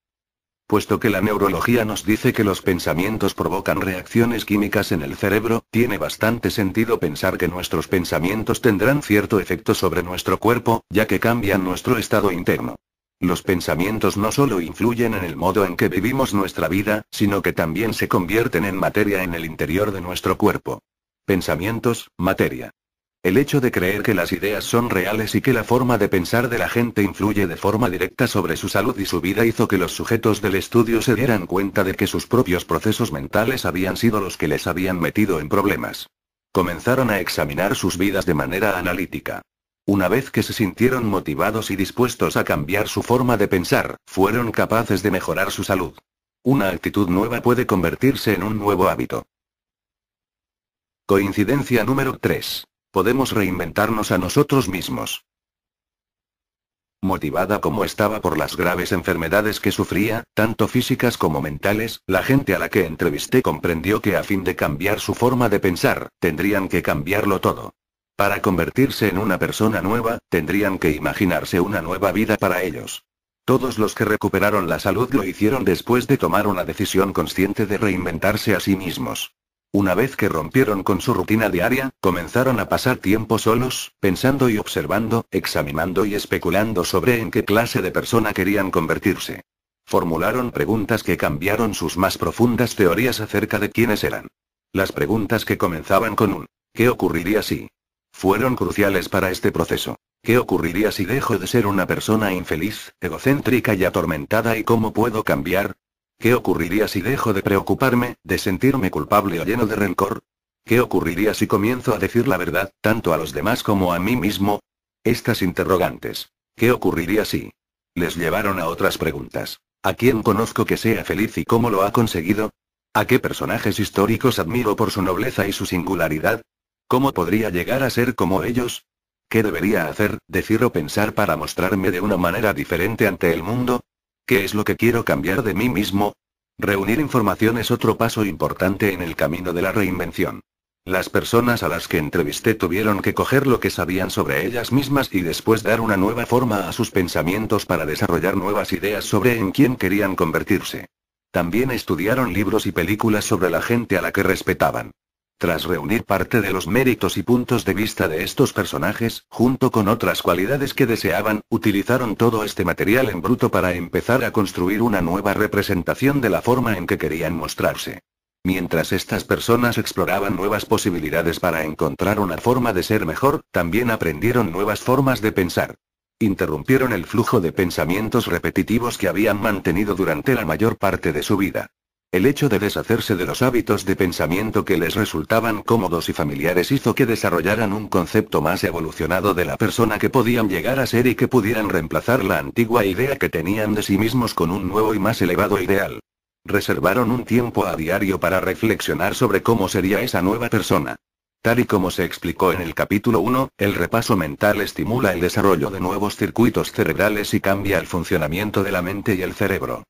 Puesto que la neurología nos dice que los pensamientos provocan reacciones químicas en el cerebro, tiene bastante sentido pensar que nuestros pensamientos tendrán cierto efecto sobre nuestro cuerpo, ya que cambian nuestro estado interno. Los pensamientos no solo influyen en el modo en que vivimos nuestra vida, sino que también se convierten en materia en el interior de nuestro cuerpo pensamientos, materia. El hecho de creer que las ideas son reales y que la forma de pensar de la gente influye de forma directa sobre su salud y su vida hizo que los sujetos del estudio se dieran cuenta de que sus propios procesos mentales habían sido los que les habían metido en problemas. Comenzaron a examinar sus vidas de manera analítica. Una vez que se sintieron motivados y dispuestos a cambiar su forma de pensar, fueron capaces de mejorar su salud. Una actitud nueva puede convertirse en un nuevo hábito. Coincidencia número 3. Podemos reinventarnos a nosotros mismos. Motivada como estaba por las graves enfermedades que sufría, tanto físicas como mentales, la gente a la que entrevisté comprendió que a fin de cambiar su forma de pensar, tendrían que cambiarlo todo. Para convertirse en una persona nueva, tendrían que imaginarse una nueva vida para ellos. Todos los que recuperaron la salud lo hicieron después de tomar una decisión consciente de reinventarse a sí mismos. Una vez que rompieron con su rutina diaria, comenzaron a pasar tiempo solos, pensando y observando, examinando y especulando sobre en qué clase de persona querían convertirse. Formularon preguntas que cambiaron sus más profundas teorías acerca de quiénes eran. Las preguntas que comenzaban con un ¿qué ocurriría si? fueron cruciales para este proceso. ¿Qué ocurriría si dejo de ser una persona infeliz, egocéntrica y atormentada y cómo puedo cambiar? ¿Qué ocurriría si dejo de preocuparme, de sentirme culpable o lleno de rencor? ¿Qué ocurriría si comienzo a decir la verdad, tanto a los demás como a mí mismo? Estas interrogantes. ¿Qué ocurriría si? Les llevaron a otras preguntas. ¿A quién conozco que sea feliz y cómo lo ha conseguido? ¿A qué personajes históricos admiro por su nobleza y su singularidad? ¿Cómo podría llegar a ser como ellos? ¿Qué debería hacer, decir o pensar para mostrarme de una manera diferente ante el mundo? ¿Qué es lo que quiero cambiar de mí mismo? Reunir información es otro paso importante en el camino de la reinvención. Las personas a las que entrevisté tuvieron que coger lo que sabían sobre ellas mismas y después dar una nueva forma a sus pensamientos para desarrollar nuevas ideas sobre en quién querían convertirse. También estudiaron libros y películas sobre la gente a la que respetaban. Tras reunir parte de los méritos y puntos de vista de estos personajes, junto con otras cualidades que deseaban, utilizaron todo este material en bruto para empezar a construir una nueva representación de la forma en que querían mostrarse. Mientras estas personas exploraban nuevas posibilidades para encontrar una forma de ser mejor, también aprendieron nuevas formas de pensar. Interrumpieron el flujo de pensamientos repetitivos que habían mantenido durante la mayor parte de su vida. El hecho de deshacerse de los hábitos de pensamiento que les resultaban cómodos y familiares hizo que desarrollaran un concepto más evolucionado de la persona que podían llegar a ser y que pudieran reemplazar la antigua idea que tenían de sí mismos con un nuevo y más elevado ideal. Reservaron un tiempo a diario para reflexionar sobre cómo sería esa nueva persona. Tal y como se explicó en el capítulo 1, el repaso mental estimula el desarrollo de nuevos circuitos cerebrales y cambia el funcionamiento de la mente y el cerebro.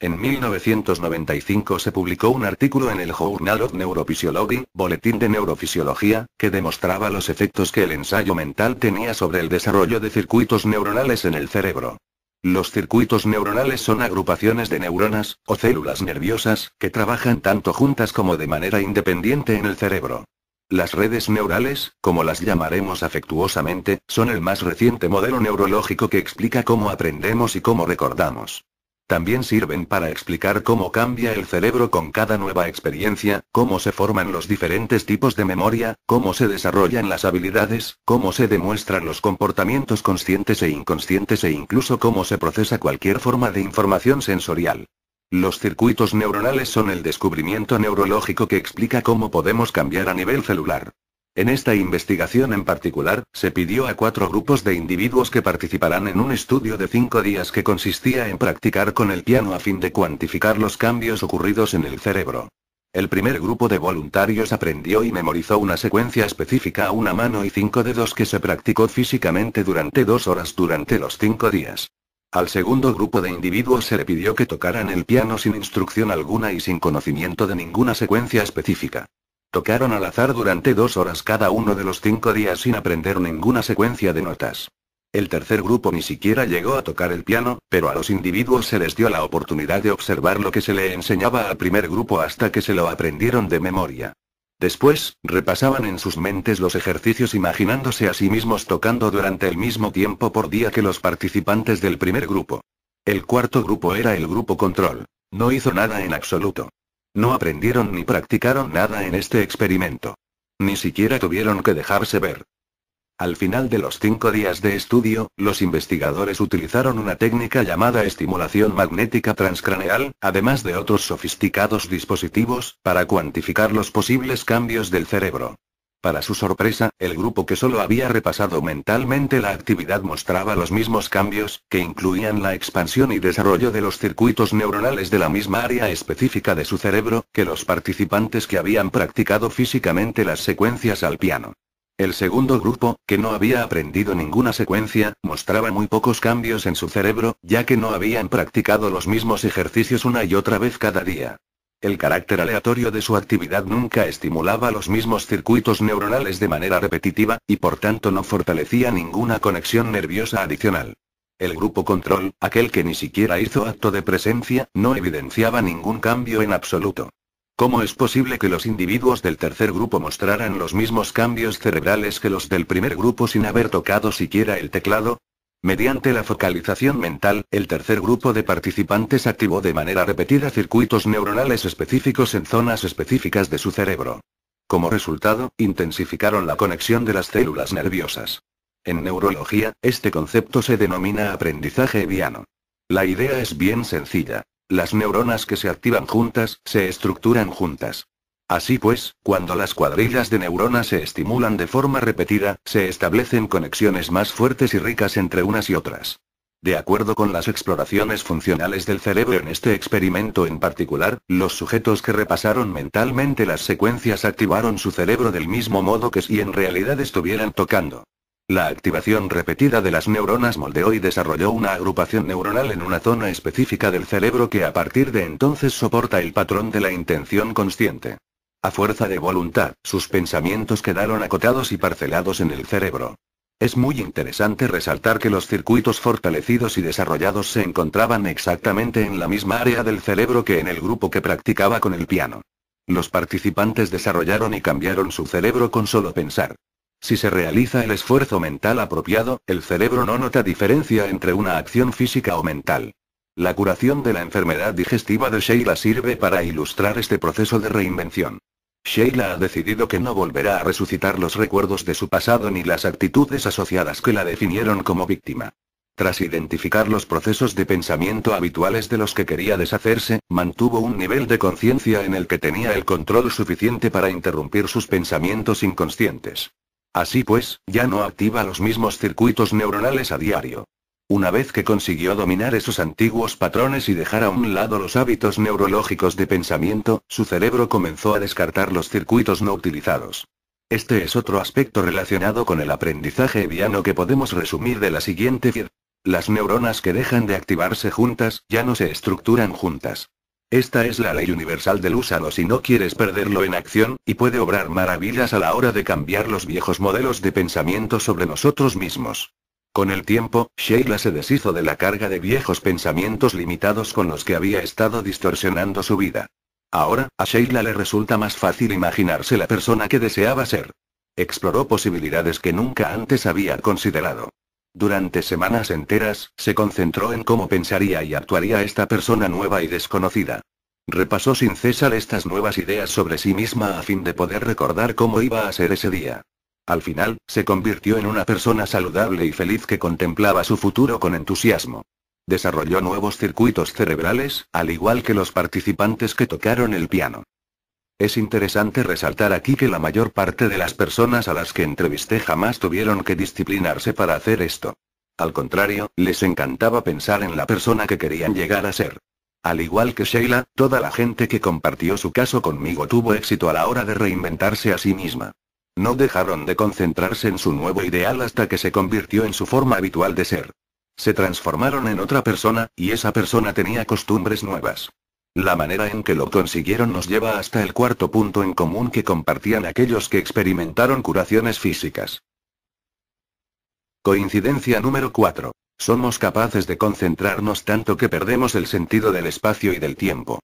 En 1995 se publicó un artículo en el Journal of Neurophysiology, Boletín de Neurofisiología, que demostraba los efectos que el ensayo mental tenía sobre el desarrollo de circuitos neuronales en el cerebro. Los circuitos neuronales son agrupaciones de neuronas, o células nerviosas, que trabajan tanto juntas como de manera independiente en el cerebro. Las redes neurales, como las llamaremos afectuosamente, son el más reciente modelo neurológico que explica cómo aprendemos y cómo recordamos. También sirven para explicar cómo cambia el cerebro con cada nueva experiencia, cómo se forman los diferentes tipos de memoria, cómo se desarrollan las habilidades, cómo se demuestran los comportamientos conscientes e inconscientes e incluso cómo se procesa cualquier forma de información sensorial. Los circuitos neuronales son el descubrimiento neurológico que explica cómo podemos cambiar a nivel celular. En esta investigación en particular, se pidió a cuatro grupos de individuos que participarán en un estudio de cinco días que consistía en practicar con el piano a fin de cuantificar los cambios ocurridos en el cerebro. El primer grupo de voluntarios aprendió y memorizó una secuencia específica a una mano y cinco dedos que se practicó físicamente durante dos horas durante los cinco días. Al segundo grupo de individuos se le pidió que tocaran el piano sin instrucción alguna y sin conocimiento de ninguna secuencia específica. Tocaron al azar durante dos horas cada uno de los cinco días sin aprender ninguna secuencia de notas. El tercer grupo ni siquiera llegó a tocar el piano, pero a los individuos se les dio la oportunidad de observar lo que se le enseñaba al primer grupo hasta que se lo aprendieron de memoria. Después, repasaban en sus mentes los ejercicios imaginándose a sí mismos tocando durante el mismo tiempo por día que los participantes del primer grupo. El cuarto grupo era el grupo control. No hizo nada en absoluto. No aprendieron ni practicaron nada en este experimento. Ni siquiera tuvieron que dejarse ver. Al final de los cinco días de estudio, los investigadores utilizaron una técnica llamada estimulación magnética transcraneal, además de otros sofisticados dispositivos, para cuantificar los posibles cambios del cerebro. Para su sorpresa, el grupo que solo había repasado mentalmente la actividad mostraba los mismos cambios, que incluían la expansión y desarrollo de los circuitos neuronales de la misma área específica de su cerebro, que los participantes que habían practicado físicamente las secuencias al piano. El segundo grupo, que no había aprendido ninguna secuencia, mostraba muy pocos cambios en su cerebro, ya que no habían practicado los mismos ejercicios una y otra vez cada día. El carácter aleatorio de su actividad nunca estimulaba los mismos circuitos neuronales de manera repetitiva, y por tanto no fortalecía ninguna conexión nerviosa adicional. El grupo control, aquel que ni siquiera hizo acto de presencia, no evidenciaba ningún cambio en absoluto. ¿Cómo es posible que los individuos del tercer grupo mostraran los mismos cambios cerebrales que los del primer grupo sin haber tocado siquiera el teclado? Mediante la focalización mental, el tercer grupo de participantes activó de manera repetida circuitos neuronales específicos en zonas específicas de su cerebro. Como resultado, intensificaron la conexión de las células nerviosas. En neurología, este concepto se denomina aprendizaje eviano. La idea es bien sencilla. Las neuronas que se activan juntas, se estructuran juntas. Así pues, cuando las cuadrillas de neuronas se estimulan de forma repetida, se establecen conexiones más fuertes y ricas entre unas y otras. De acuerdo con las exploraciones funcionales del cerebro en este experimento en particular, los sujetos que repasaron mentalmente las secuencias activaron su cerebro del mismo modo que si en realidad estuvieran tocando. La activación repetida de las neuronas moldeó y desarrolló una agrupación neuronal en una zona específica del cerebro que a partir de entonces soporta el patrón de la intención consciente. A fuerza de voluntad, sus pensamientos quedaron acotados y parcelados en el cerebro. Es muy interesante resaltar que los circuitos fortalecidos y desarrollados se encontraban exactamente en la misma área del cerebro que en el grupo que practicaba con el piano. Los participantes desarrollaron y cambiaron su cerebro con solo pensar. Si se realiza el esfuerzo mental apropiado, el cerebro no nota diferencia entre una acción física o mental. La curación de la enfermedad digestiva de Sheila sirve para ilustrar este proceso de reinvención. Sheila ha decidido que no volverá a resucitar los recuerdos de su pasado ni las actitudes asociadas que la definieron como víctima. Tras identificar los procesos de pensamiento habituales de los que quería deshacerse, mantuvo un nivel de conciencia en el que tenía el control suficiente para interrumpir sus pensamientos inconscientes. Así pues, ya no activa los mismos circuitos neuronales a diario. Una vez que consiguió dominar esos antiguos patrones y dejar a un lado los hábitos neurológicos de pensamiento, su cerebro comenzó a descartar los circuitos no utilizados. Este es otro aspecto relacionado con el aprendizaje eviano que podemos resumir de la siguiente Las neuronas que dejan de activarse juntas, ya no se estructuran juntas. Esta es la ley universal del úsano si no quieres perderlo en acción, y puede obrar maravillas a la hora de cambiar los viejos modelos de pensamiento sobre nosotros mismos. Con el tiempo, Sheila se deshizo de la carga de viejos pensamientos limitados con los que había estado distorsionando su vida. Ahora, a Sheila le resulta más fácil imaginarse la persona que deseaba ser. Exploró posibilidades que nunca antes había considerado. Durante semanas enteras, se concentró en cómo pensaría y actuaría esta persona nueva y desconocida. Repasó sin cesar estas nuevas ideas sobre sí misma a fin de poder recordar cómo iba a ser ese día. Al final, se convirtió en una persona saludable y feliz que contemplaba su futuro con entusiasmo. Desarrolló nuevos circuitos cerebrales, al igual que los participantes que tocaron el piano. Es interesante resaltar aquí que la mayor parte de las personas a las que entrevisté jamás tuvieron que disciplinarse para hacer esto. Al contrario, les encantaba pensar en la persona que querían llegar a ser. Al igual que Sheila, toda la gente que compartió su caso conmigo tuvo éxito a la hora de reinventarse a sí misma. No dejaron de concentrarse en su nuevo ideal hasta que se convirtió en su forma habitual de ser. Se transformaron en otra persona, y esa persona tenía costumbres nuevas. La manera en que lo consiguieron nos lleva hasta el cuarto punto en común que compartían aquellos que experimentaron curaciones físicas. Coincidencia número 4. Somos capaces de concentrarnos tanto que perdemos el sentido del espacio y del tiempo.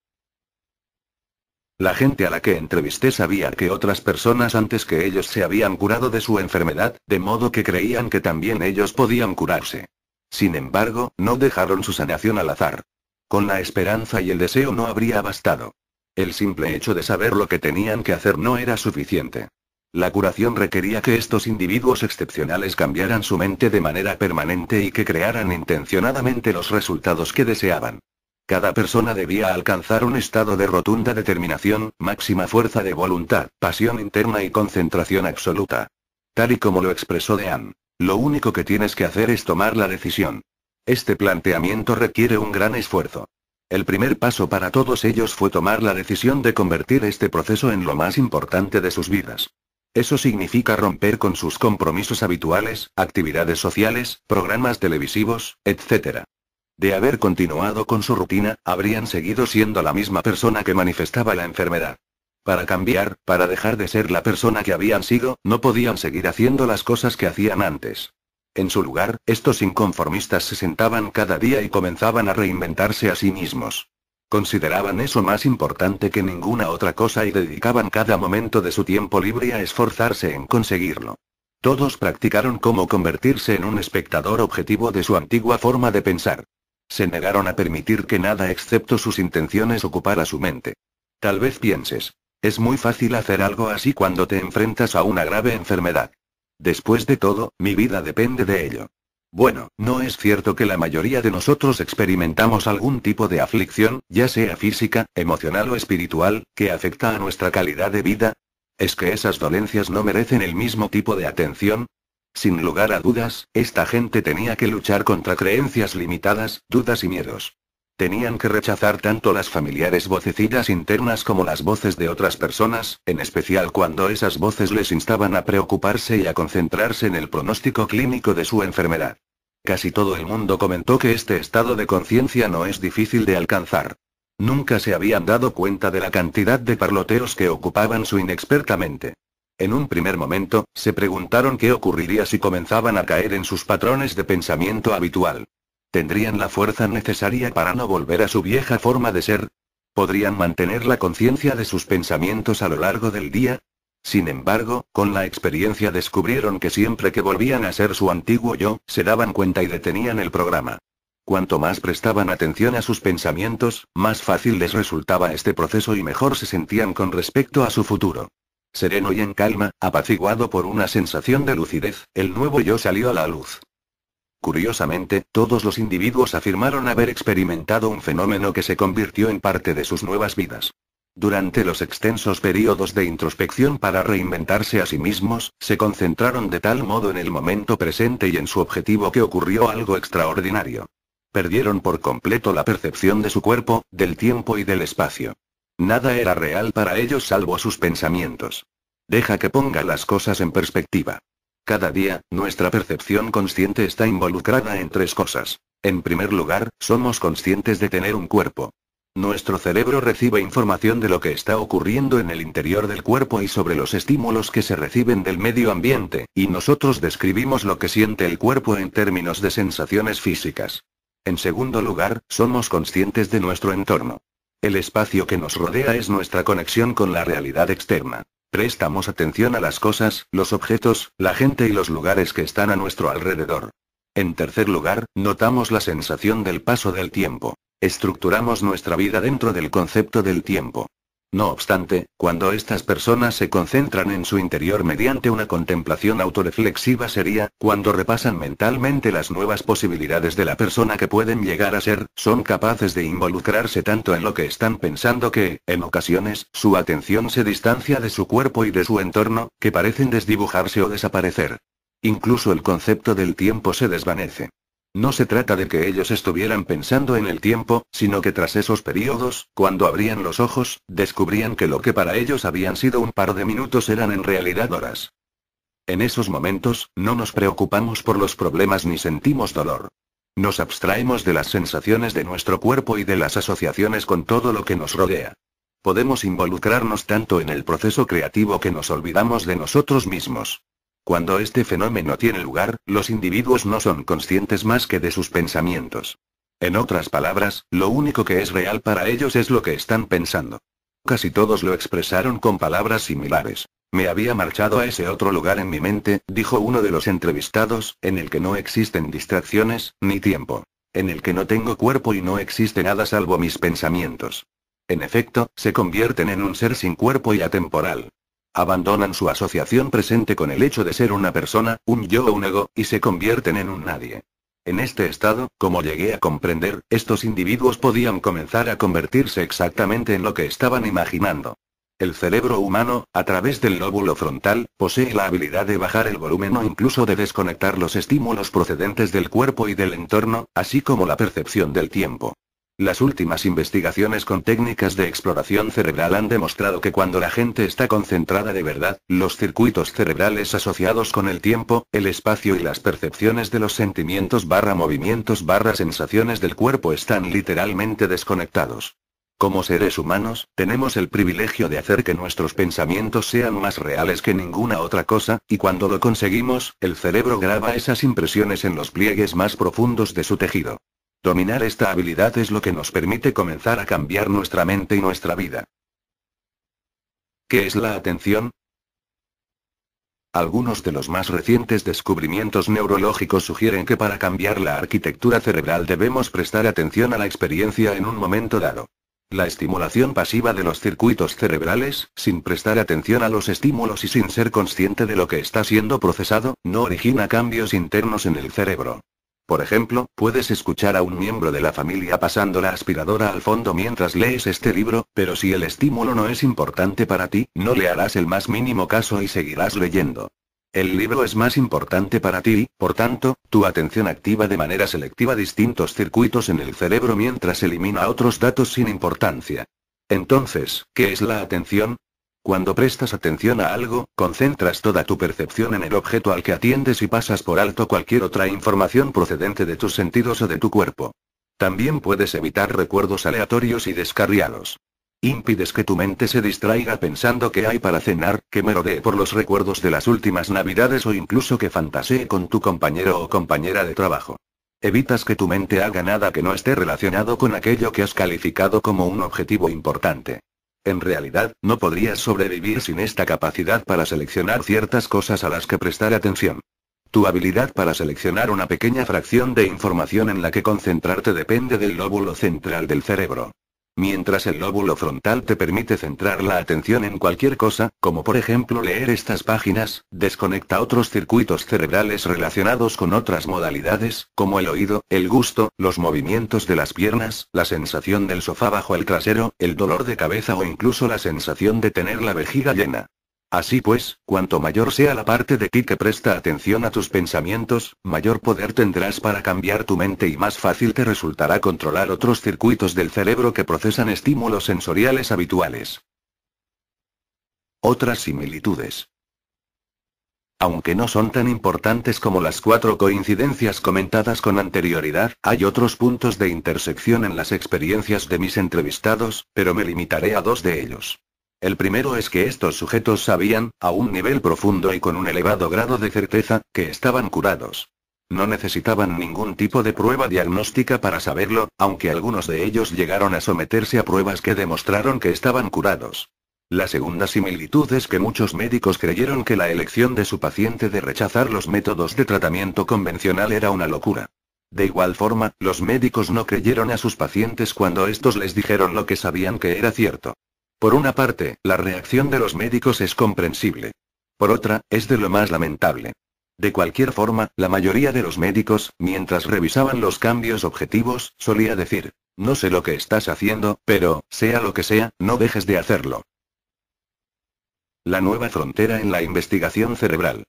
La gente a la que entrevisté sabía que otras personas antes que ellos se habían curado de su enfermedad, de modo que creían que también ellos podían curarse. Sin embargo, no dejaron su sanación al azar. Con la esperanza y el deseo no habría bastado. El simple hecho de saber lo que tenían que hacer no era suficiente. La curación requería que estos individuos excepcionales cambiaran su mente de manera permanente y que crearan intencionadamente los resultados que deseaban. Cada persona debía alcanzar un estado de rotunda determinación, máxima fuerza de voluntad, pasión interna y concentración absoluta. Tal y como lo expresó Dean. Lo único que tienes que hacer es tomar la decisión. Este planteamiento requiere un gran esfuerzo. El primer paso para todos ellos fue tomar la decisión de convertir este proceso en lo más importante de sus vidas. Eso significa romper con sus compromisos habituales, actividades sociales, programas televisivos, etc. De haber continuado con su rutina, habrían seguido siendo la misma persona que manifestaba la enfermedad. Para cambiar, para dejar de ser la persona que habían sido, no podían seguir haciendo las cosas que hacían antes. En su lugar, estos inconformistas se sentaban cada día y comenzaban a reinventarse a sí mismos. Consideraban eso más importante que ninguna otra cosa y dedicaban cada momento de su tiempo libre a esforzarse en conseguirlo. Todos practicaron cómo convertirse en un espectador objetivo de su antigua forma de pensar. Se negaron a permitir que nada excepto sus intenciones ocupara su mente. Tal vez pienses, es muy fácil hacer algo así cuando te enfrentas a una grave enfermedad. Después de todo, mi vida depende de ello. Bueno, ¿no es cierto que la mayoría de nosotros experimentamos algún tipo de aflicción, ya sea física, emocional o espiritual, que afecta a nuestra calidad de vida? ¿Es que esas dolencias no merecen el mismo tipo de atención? Sin lugar a dudas, esta gente tenía que luchar contra creencias limitadas, dudas y miedos. Tenían que rechazar tanto las familiares vocecillas internas como las voces de otras personas, en especial cuando esas voces les instaban a preocuparse y a concentrarse en el pronóstico clínico de su enfermedad. Casi todo el mundo comentó que este estado de conciencia no es difícil de alcanzar. Nunca se habían dado cuenta de la cantidad de parloteos que ocupaban su inexpertamente. En un primer momento, se preguntaron qué ocurriría si comenzaban a caer en sus patrones de pensamiento habitual. ¿Tendrían la fuerza necesaria para no volver a su vieja forma de ser? ¿Podrían mantener la conciencia de sus pensamientos a lo largo del día? Sin embargo, con la experiencia descubrieron que siempre que volvían a ser su antiguo yo, se daban cuenta y detenían el programa. Cuanto más prestaban atención a sus pensamientos, más fácil les resultaba este proceso y mejor se sentían con respecto a su futuro sereno y en calma, apaciguado por una sensación de lucidez, el nuevo yo salió a la luz. Curiosamente, todos los individuos afirmaron haber experimentado un fenómeno que se convirtió en parte de sus nuevas vidas. Durante los extensos periodos de introspección para reinventarse a sí mismos, se concentraron de tal modo en el momento presente y en su objetivo que ocurrió algo extraordinario. Perdieron por completo la percepción de su cuerpo, del tiempo y del espacio. Nada era real para ellos salvo sus pensamientos. Deja que ponga las cosas en perspectiva. Cada día, nuestra percepción consciente está involucrada en tres cosas. En primer lugar, somos conscientes de tener un cuerpo. Nuestro cerebro recibe información de lo que está ocurriendo en el interior del cuerpo y sobre los estímulos que se reciben del medio ambiente, y nosotros describimos lo que siente el cuerpo en términos de sensaciones físicas. En segundo lugar, somos conscientes de nuestro entorno. El espacio que nos rodea es nuestra conexión con la realidad externa. Prestamos atención a las cosas, los objetos, la gente y los lugares que están a nuestro alrededor. En tercer lugar, notamos la sensación del paso del tiempo. Estructuramos nuestra vida dentro del concepto del tiempo. No obstante, cuando estas personas se concentran en su interior mediante una contemplación autoreflexiva sería, cuando repasan mentalmente las nuevas posibilidades de la persona que pueden llegar a ser, son capaces de involucrarse tanto en lo que están pensando que, en ocasiones, su atención se distancia de su cuerpo y de su entorno, que parecen desdibujarse o desaparecer. Incluso el concepto del tiempo se desvanece. No se trata de que ellos estuvieran pensando en el tiempo, sino que tras esos periodos, cuando abrían los ojos, descubrían que lo que para ellos habían sido un par de minutos eran en realidad horas. En esos momentos, no nos preocupamos por los problemas ni sentimos dolor. Nos abstraemos de las sensaciones de nuestro cuerpo y de las asociaciones con todo lo que nos rodea. Podemos involucrarnos tanto en el proceso creativo que nos olvidamos de nosotros mismos. Cuando este fenómeno tiene lugar, los individuos no son conscientes más que de sus pensamientos. En otras palabras, lo único que es real para ellos es lo que están pensando. Casi todos lo expresaron con palabras similares. Me había marchado a ese otro lugar en mi mente, dijo uno de los entrevistados, en el que no existen distracciones, ni tiempo. En el que no tengo cuerpo y no existe nada salvo mis pensamientos. En efecto, se convierten en un ser sin cuerpo y atemporal. Abandonan su asociación presente con el hecho de ser una persona, un yo o un ego, y se convierten en un nadie. En este estado, como llegué a comprender, estos individuos podían comenzar a convertirse exactamente en lo que estaban imaginando. El cerebro humano, a través del lóbulo frontal, posee la habilidad de bajar el volumen o incluso de desconectar los estímulos procedentes del cuerpo y del entorno, así como la percepción del tiempo. Las últimas investigaciones con técnicas de exploración cerebral han demostrado que cuando la gente está concentrada de verdad, los circuitos cerebrales asociados con el tiempo, el espacio y las percepciones de los sentimientos barra movimientos barra sensaciones del cuerpo están literalmente desconectados. Como seres humanos, tenemos el privilegio de hacer que nuestros pensamientos sean más reales que ninguna otra cosa, y cuando lo conseguimos, el cerebro graba esas impresiones en los pliegues más profundos de su tejido. Dominar esta habilidad es lo que nos permite comenzar a cambiar nuestra mente y nuestra vida. ¿Qué es la atención? Algunos de los más recientes descubrimientos neurológicos sugieren que para cambiar la arquitectura cerebral debemos prestar atención a la experiencia en un momento dado. La estimulación pasiva de los circuitos cerebrales, sin prestar atención a los estímulos y sin ser consciente de lo que está siendo procesado, no origina cambios internos en el cerebro. Por ejemplo, puedes escuchar a un miembro de la familia pasando la aspiradora al fondo mientras lees este libro, pero si el estímulo no es importante para ti, no le harás el más mínimo caso y seguirás leyendo. El libro es más importante para ti, y, por tanto, tu atención activa de manera selectiva distintos circuitos en el cerebro mientras elimina otros datos sin importancia. Entonces, ¿qué es la atención? Cuando prestas atención a algo, concentras toda tu percepción en el objeto al que atiendes y pasas por alto cualquier otra información procedente de tus sentidos o de tu cuerpo. También puedes evitar recuerdos aleatorios y descarriados. Impides que tu mente se distraiga pensando que hay para cenar, que merodee por los recuerdos de las últimas navidades o incluso que fantasee con tu compañero o compañera de trabajo. Evitas que tu mente haga nada que no esté relacionado con aquello que has calificado como un objetivo importante. En realidad, no podrías sobrevivir sin esta capacidad para seleccionar ciertas cosas a las que prestar atención. Tu habilidad para seleccionar una pequeña fracción de información en la que concentrarte depende del lóbulo central del cerebro. Mientras el lóbulo frontal te permite centrar la atención en cualquier cosa, como por ejemplo leer estas páginas, desconecta otros circuitos cerebrales relacionados con otras modalidades, como el oído, el gusto, los movimientos de las piernas, la sensación del sofá bajo el trasero, el dolor de cabeza o incluso la sensación de tener la vejiga llena. Así pues, cuanto mayor sea la parte de ti que presta atención a tus pensamientos, mayor poder tendrás para cambiar tu mente y más fácil te resultará controlar otros circuitos del cerebro que procesan estímulos sensoriales habituales. Otras similitudes. Aunque no son tan importantes como las cuatro coincidencias comentadas con anterioridad, hay otros puntos de intersección en las experiencias de mis entrevistados, pero me limitaré a dos de ellos. El primero es que estos sujetos sabían, a un nivel profundo y con un elevado grado de certeza, que estaban curados. No necesitaban ningún tipo de prueba diagnóstica para saberlo, aunque algunos de ellos llegaron a someterse a pruebas que demostraron que estaban curados. La segunda similitud es que muchos médicos creyeron que la elección de su paciente de rechazar los métodos de tratamiento convencional era una locura. De igual forma, los médicos no creyeron a sus pacientes cuando estos les dijeron lo que sabían que era cierto. Por una parte, la reacción de los médicos es comprensible. Por otra, es de lo más lamentable. De cualquier forma, la mayoría de los médicos, mientras revisaban los cambios objetivos, solía decir, no sé lo que estás haciendo, pero, sea lo que sea, no dejes de hacerlo. La nueva frontera en la investigación cerebral.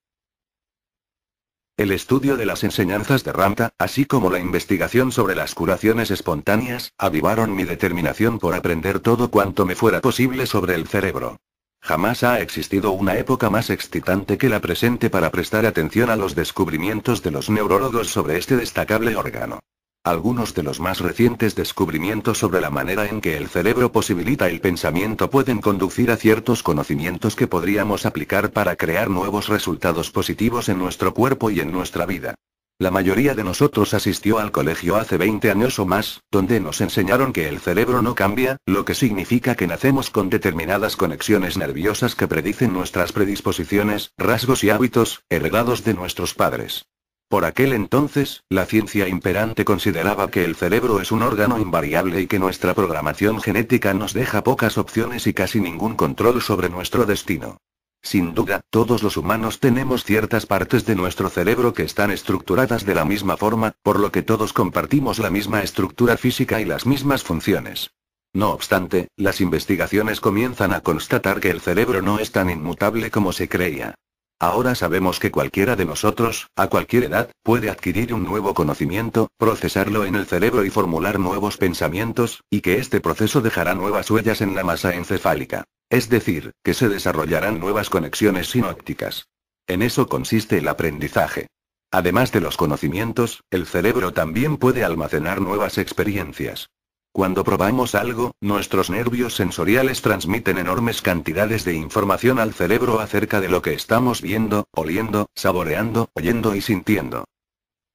El estudio de las enseñanzas de Ramta, así como la investigación sobre las curaciones espontáneas, avivaron mi determinación por aprender todo cuanto me fuera posible sobre el cerebro. Jamás ha existido una época más excitante que la presente para prestar atención a los descubrimientos de los neurólogos sobre este destacable órgano. Algunos de los más recientes descubrimientos sobre la manera en que el cerebro posibilita el pensamiento pueden conducir a ciertos conocimientos que podríamos aplicar para crear nuevos resultados positivos en nuestro cuerpo y en nuestra vida. La mayoría de nosotros asistió al colegio hace 20 años o más, donde nos enseñaron que el cerebro no cambia, lo que significa que nacemos con determinadas conexiones nerviosas que predicen nuestras predisposiciones, rasgos y hábitos, heredados de nuestros padres. Por aquel entonces, la ciencia imperante consideraba que el cerebro es un órgano invariable y que nuestra programación genética nos deja pocas opciones y casi ningún control sobre nuestro destino. Sin duda, todos los humanos tenemos ciertas partes de nuestro cerebro que están estructuradas de la misma forma, por lo que todos compartimos la misma estructura física y las mismas funciones. No obstante, las investigaciones comienzan a constatar que el cerebro no es tan inmutable como se creía. Ahora sabemos que cualquiera de nosotros, a cualquier edad, puede adquirir un nuevo conocimiento, procesarlo en el cerebro y formular nuevos pensamientos, y que este proceso dejará nuevas huellas en la masa encefálica. Es decir, que se desarrollarán nuevas conexiones sinópticas. En eso consiste el aprendizaje. Además de los conocimientos, el cerebro también puede almacenar nuevas experiencias. Cuando probamos algo, nuestros nervios sensoriales transmiten enormes cantidades de información al cerebro acerca de lo que estamos viendo, oliendo, saboreando, oyendo y sintiendo.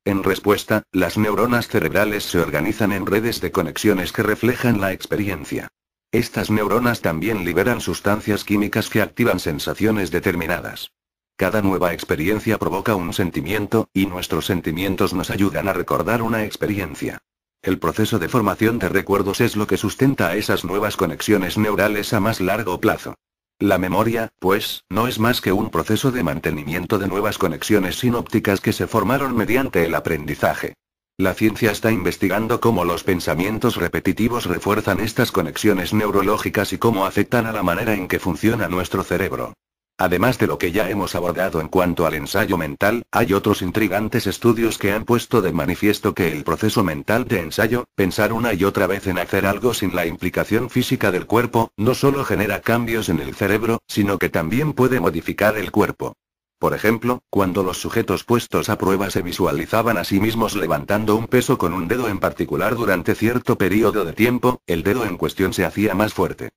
En respuesta, las neuronas cerebrales se organizan en redes de conexiones que reflejan la experiencia. Estas neuronas también liberan sustancias químicas que activan sensaciones determinadas. Cada nueva experiencia provoca un sentimiento, y nuestros sentimientos nos ayudan a recordar una experiencia. El proceso de formación de recuerdos es lo que sustenta a esas nuevas conexiones neurales a más largo plazo. La memoria, pues, no es más que un proceso de mantenimiento de nuevas conexiones sinópticas que se formaron mediante el aprendizaje. La ciencia está investigando cómo los pensamientos repetitivos refuerzan estas conexiones neurológicas y cómo afectan a la manera en que funciona nuestro cerebro. Además de lo que ya hemos abordado en cuanto al ensayo mental, hay otros intrigantes estudios que han puesto de manifiesto que el proceso mental de ensayo, pensar una y otra vez en hacer algo sin la implicación física del cuerpo, no solo genera cambios en el cerebro, sino que también puede modificar el cuerpo. Por ejemplo, cuando los sujetos puestos a prueba se visualizaban a sí mismos levantando un peso con un dedo en particular durante cierto periodo de tiempo, el dedo en cuestión se hacía más fuerte.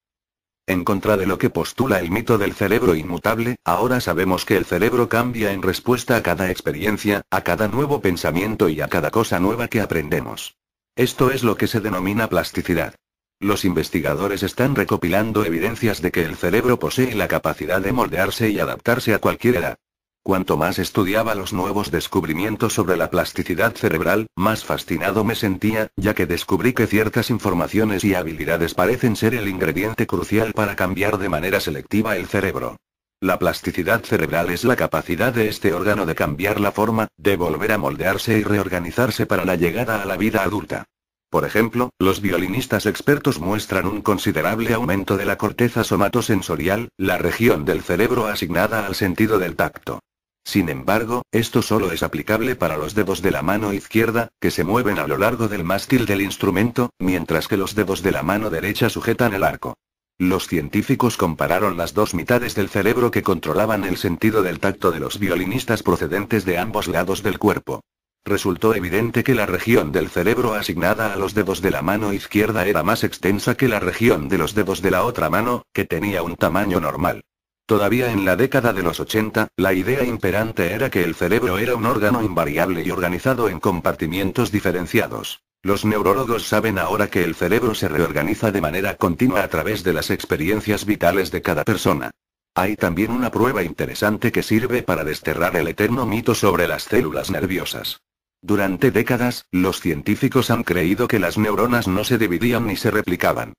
En contra de lo que postula el mito del cerebro inmutable, ahora sabemos que el cerebro cambia en respuesta a cada experiencia, a cada nuevo pensamiento y a cada cosa nueva que aprendemos. Esto es lo que se denomina plasticidad. Los investigadores están recopilando evidencias de que el cerebro posee la capacidad de moldearse y adaptarse a cualquier edad. Cuanto más estudiaba los nuevos descubrimientos sobre la plasticidad cerebral, más fascinado me sentía, ya que descubrí que ciertas informaciones y habilidades parecen ser el ingrediente crucial para cambiar de manera selectiva el cerebro. La plasticidad cerebral es la capacidad de este órgano de cambiar la forma, de volver a moldearse y reorganizarse para la llegada a la vida adulta. Por ejemplo, los violinistas expertos muestran un considerable aumento de la corteza somatosensorial, la región del cerebro asignada al sentido del tacto. Sin embargo, esto solo es aplicable para los dedos de la mano izquierda, que se mueven a lo largo del mástil del instrumento, mientras que los dedos de la mano derecha sujetan el arco. Los científicos compararon las dos mitades del cerebro que controlaban el sentido del tacto de los violinistas procedentes de ambos lados del cuerpo. Resultó evidente que la región del cerebro asignada a los dedos de la mano izquierda era más extensa que la región de los dedos de la otra mano, que tenía un tamaño normal. Todavía en la década de los 80, la idea imperante era que el cerebro era un órgano invariable y organizado en compartimientos diferenciados. Los neurólogos saben ahora que el cerebro se reorganiza de manera continua a través de las experiencias vitales de cada persona. Hay también una prueba interesante que sirve para desterrar el eterno mito sobre las células nerviosas. Durante décadas, los científicos han creído que las neuronas no se dividían ni se replicaban.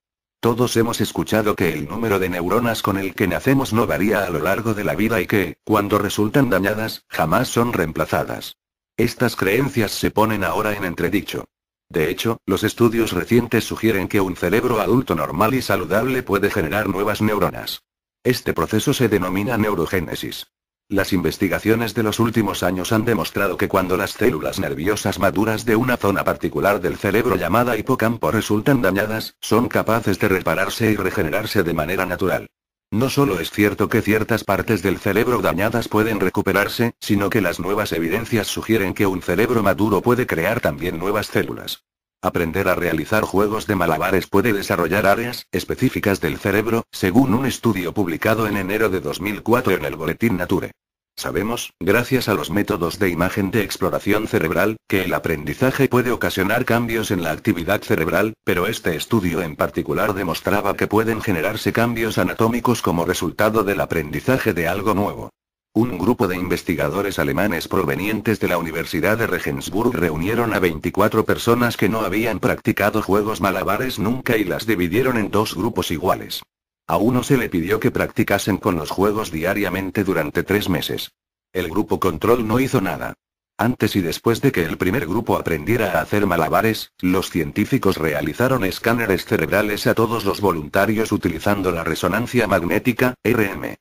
Todos hemos escuchado que el número de neuronas con el que nacemos no varía a lo largo de la vida y que, cuando resultan dañadas, jamás son reemplazadas. Estas creencias se ponen ahora en entredicho. De hecho, los estudios recientes sugieren que un cerebro adulto normal y saludable puede generar nuevas neuronas. Este proceso se denomina neurogénesis. Las investigaciones de los últimos años han demostrado que cuando las células nerviosas maduras de una zona particular del cerebro llamada hipocampo resultan dañadas, son capaces de repararse y regenerarse de manera natural. No solo es cierto que ciertas partes del cerebro dañadas pueden recuperarse, sino que las nuevas evidencias sugieren que un cerebro maduro puede crear también nuevas células. Aprender a realizar juegos de malabares puede desarrollar áreas específicas del cerebro, según un estudio publicado en enero de 2004 en el Boletín Nature. Sabemos, gracias a los métodos de imagen de exploración cerebral, que el aprendizaje puede ocasionar cambios en la actividad cerebral, pero este estudio en particular demostraba que pueden generarse cambios anatómicos como resultado del aprendizaje de algo nuevo. Un grupo de investigadores alemanes provenientes de la Universidad de Regensburg reunieron a 24 personas que no habían practicado juegos malabares nunca y las dividieron en dos grupos iguales. A uno se le pidió que practicasen con los juegos diariamente durante tres meses. El grupo control no hizo nada. Antes y después de que el primer grupo aprendiera a hacer malabares, los científicos realizaron escáneres cerebrales a todos los voluntarios utilizando la resonancia magnética, RM.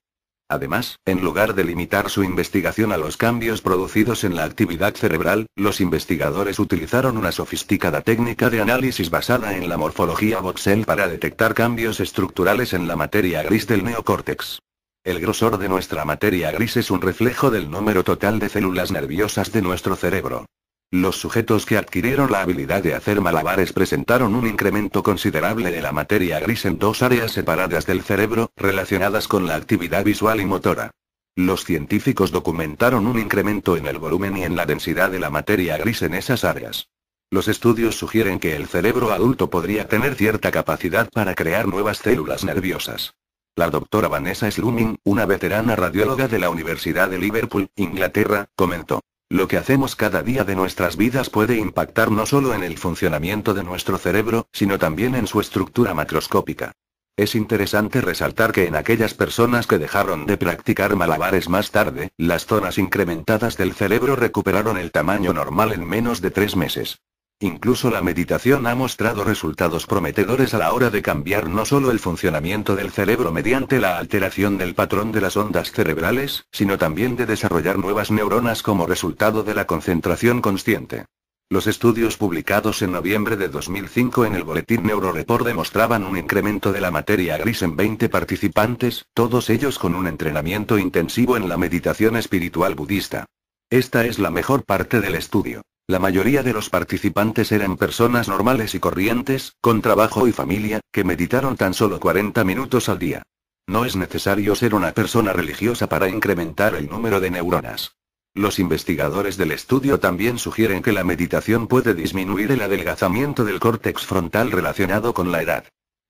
Además, en lugar de limitar su investigación a los cambios producidos en la actividad cerebral, los investigadores utilizaron una sofisticada técnica de análisis basada en la morfología voxel para detectar cambios estructurales en la materia gris del neocórtex. El grosor de nuestra materia gris es un reflejo del número total de células nerviosas de nuestro cerebro. Los sujetos que adquirieron la habilidad de hacer malabares presentaron un incremento considerable de la materia gris en dos áreas separadas del cerebro, relacionadas con la actividad visual y motora. Los científicos documentaron un incremento en el volumen y en la densidad de la materia gris en esas áreas. Los estudios sugieren que el cerebro adulto podría tener cierta capacidad para crear nuevas células nerviosas. La doctora Vanessa Sluming, una veterana radióloga de la Universidad de Liverpool, Inglaterra, comentó. Lo que hacemos cada día de nuestras vidas puede impactar no solo en el funcionamiento de nuestro cerebro, sino también en su estructura macroscópica. Es interesante resaltar que en aquellas personas que dejaron de practicar malabares más tarde, las zonas incrementadas del cerebro recuperaron el tamaño normal en menos de tres meses. Incluso la meditación ha mostrado resultados prometedores a la hora de cambiar no solo el funcionamiento del cerebro mediante la alteración del patrón de las ondas cerebrales, sino también de desarrollar nuevas neuronas como resultado de la concentración consciente. Los estudios publicados en noviembre de 2005 en el Boletín Neuroreport demostraban un incremento de la materia gris en 20 participantes, todos ellos con un entrenamiento intensivo en la meditación espiritual budista. Esta es la mejor parte del estudio. La mayoría de los participantes eran personas normales y corrientes, con trabajo y familia, que meditaron tan solo 40 minutos al día. No es necesario ser una persona religiosa para incrementar el número de neuronas. Los investigadores del estudio también sugieren que la meditación puede disminuir el adelgazamiento del córtex frontal relacionado con la edad.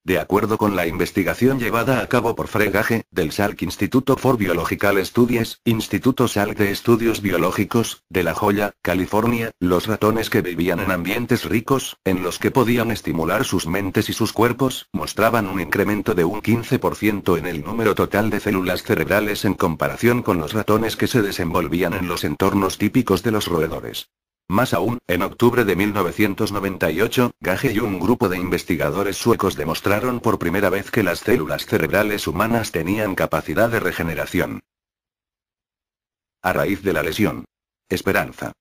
De acuerdo con la investigación llevada a cabo por Fregaje, del Salk Instituto for Biological Studies, Instituto Salk de Estudios Biológicos, de La Joya, California, los ratones que vivían en ambientes ricos, en los que podían estimular sus mentes y sus cuerpos, mostraban un incremento de un 15% en el número total de células cerebrales en comparación con los ratones que se desenvolvían en los entornos típicos de los roedores. Más aún, en octubre de 1998, Gage y un grupo de investigadores suecos demostraron por primera vez que las células cerebrales humanas tenían capacidad de regeneración. A raíz de la lesión. Esperanza.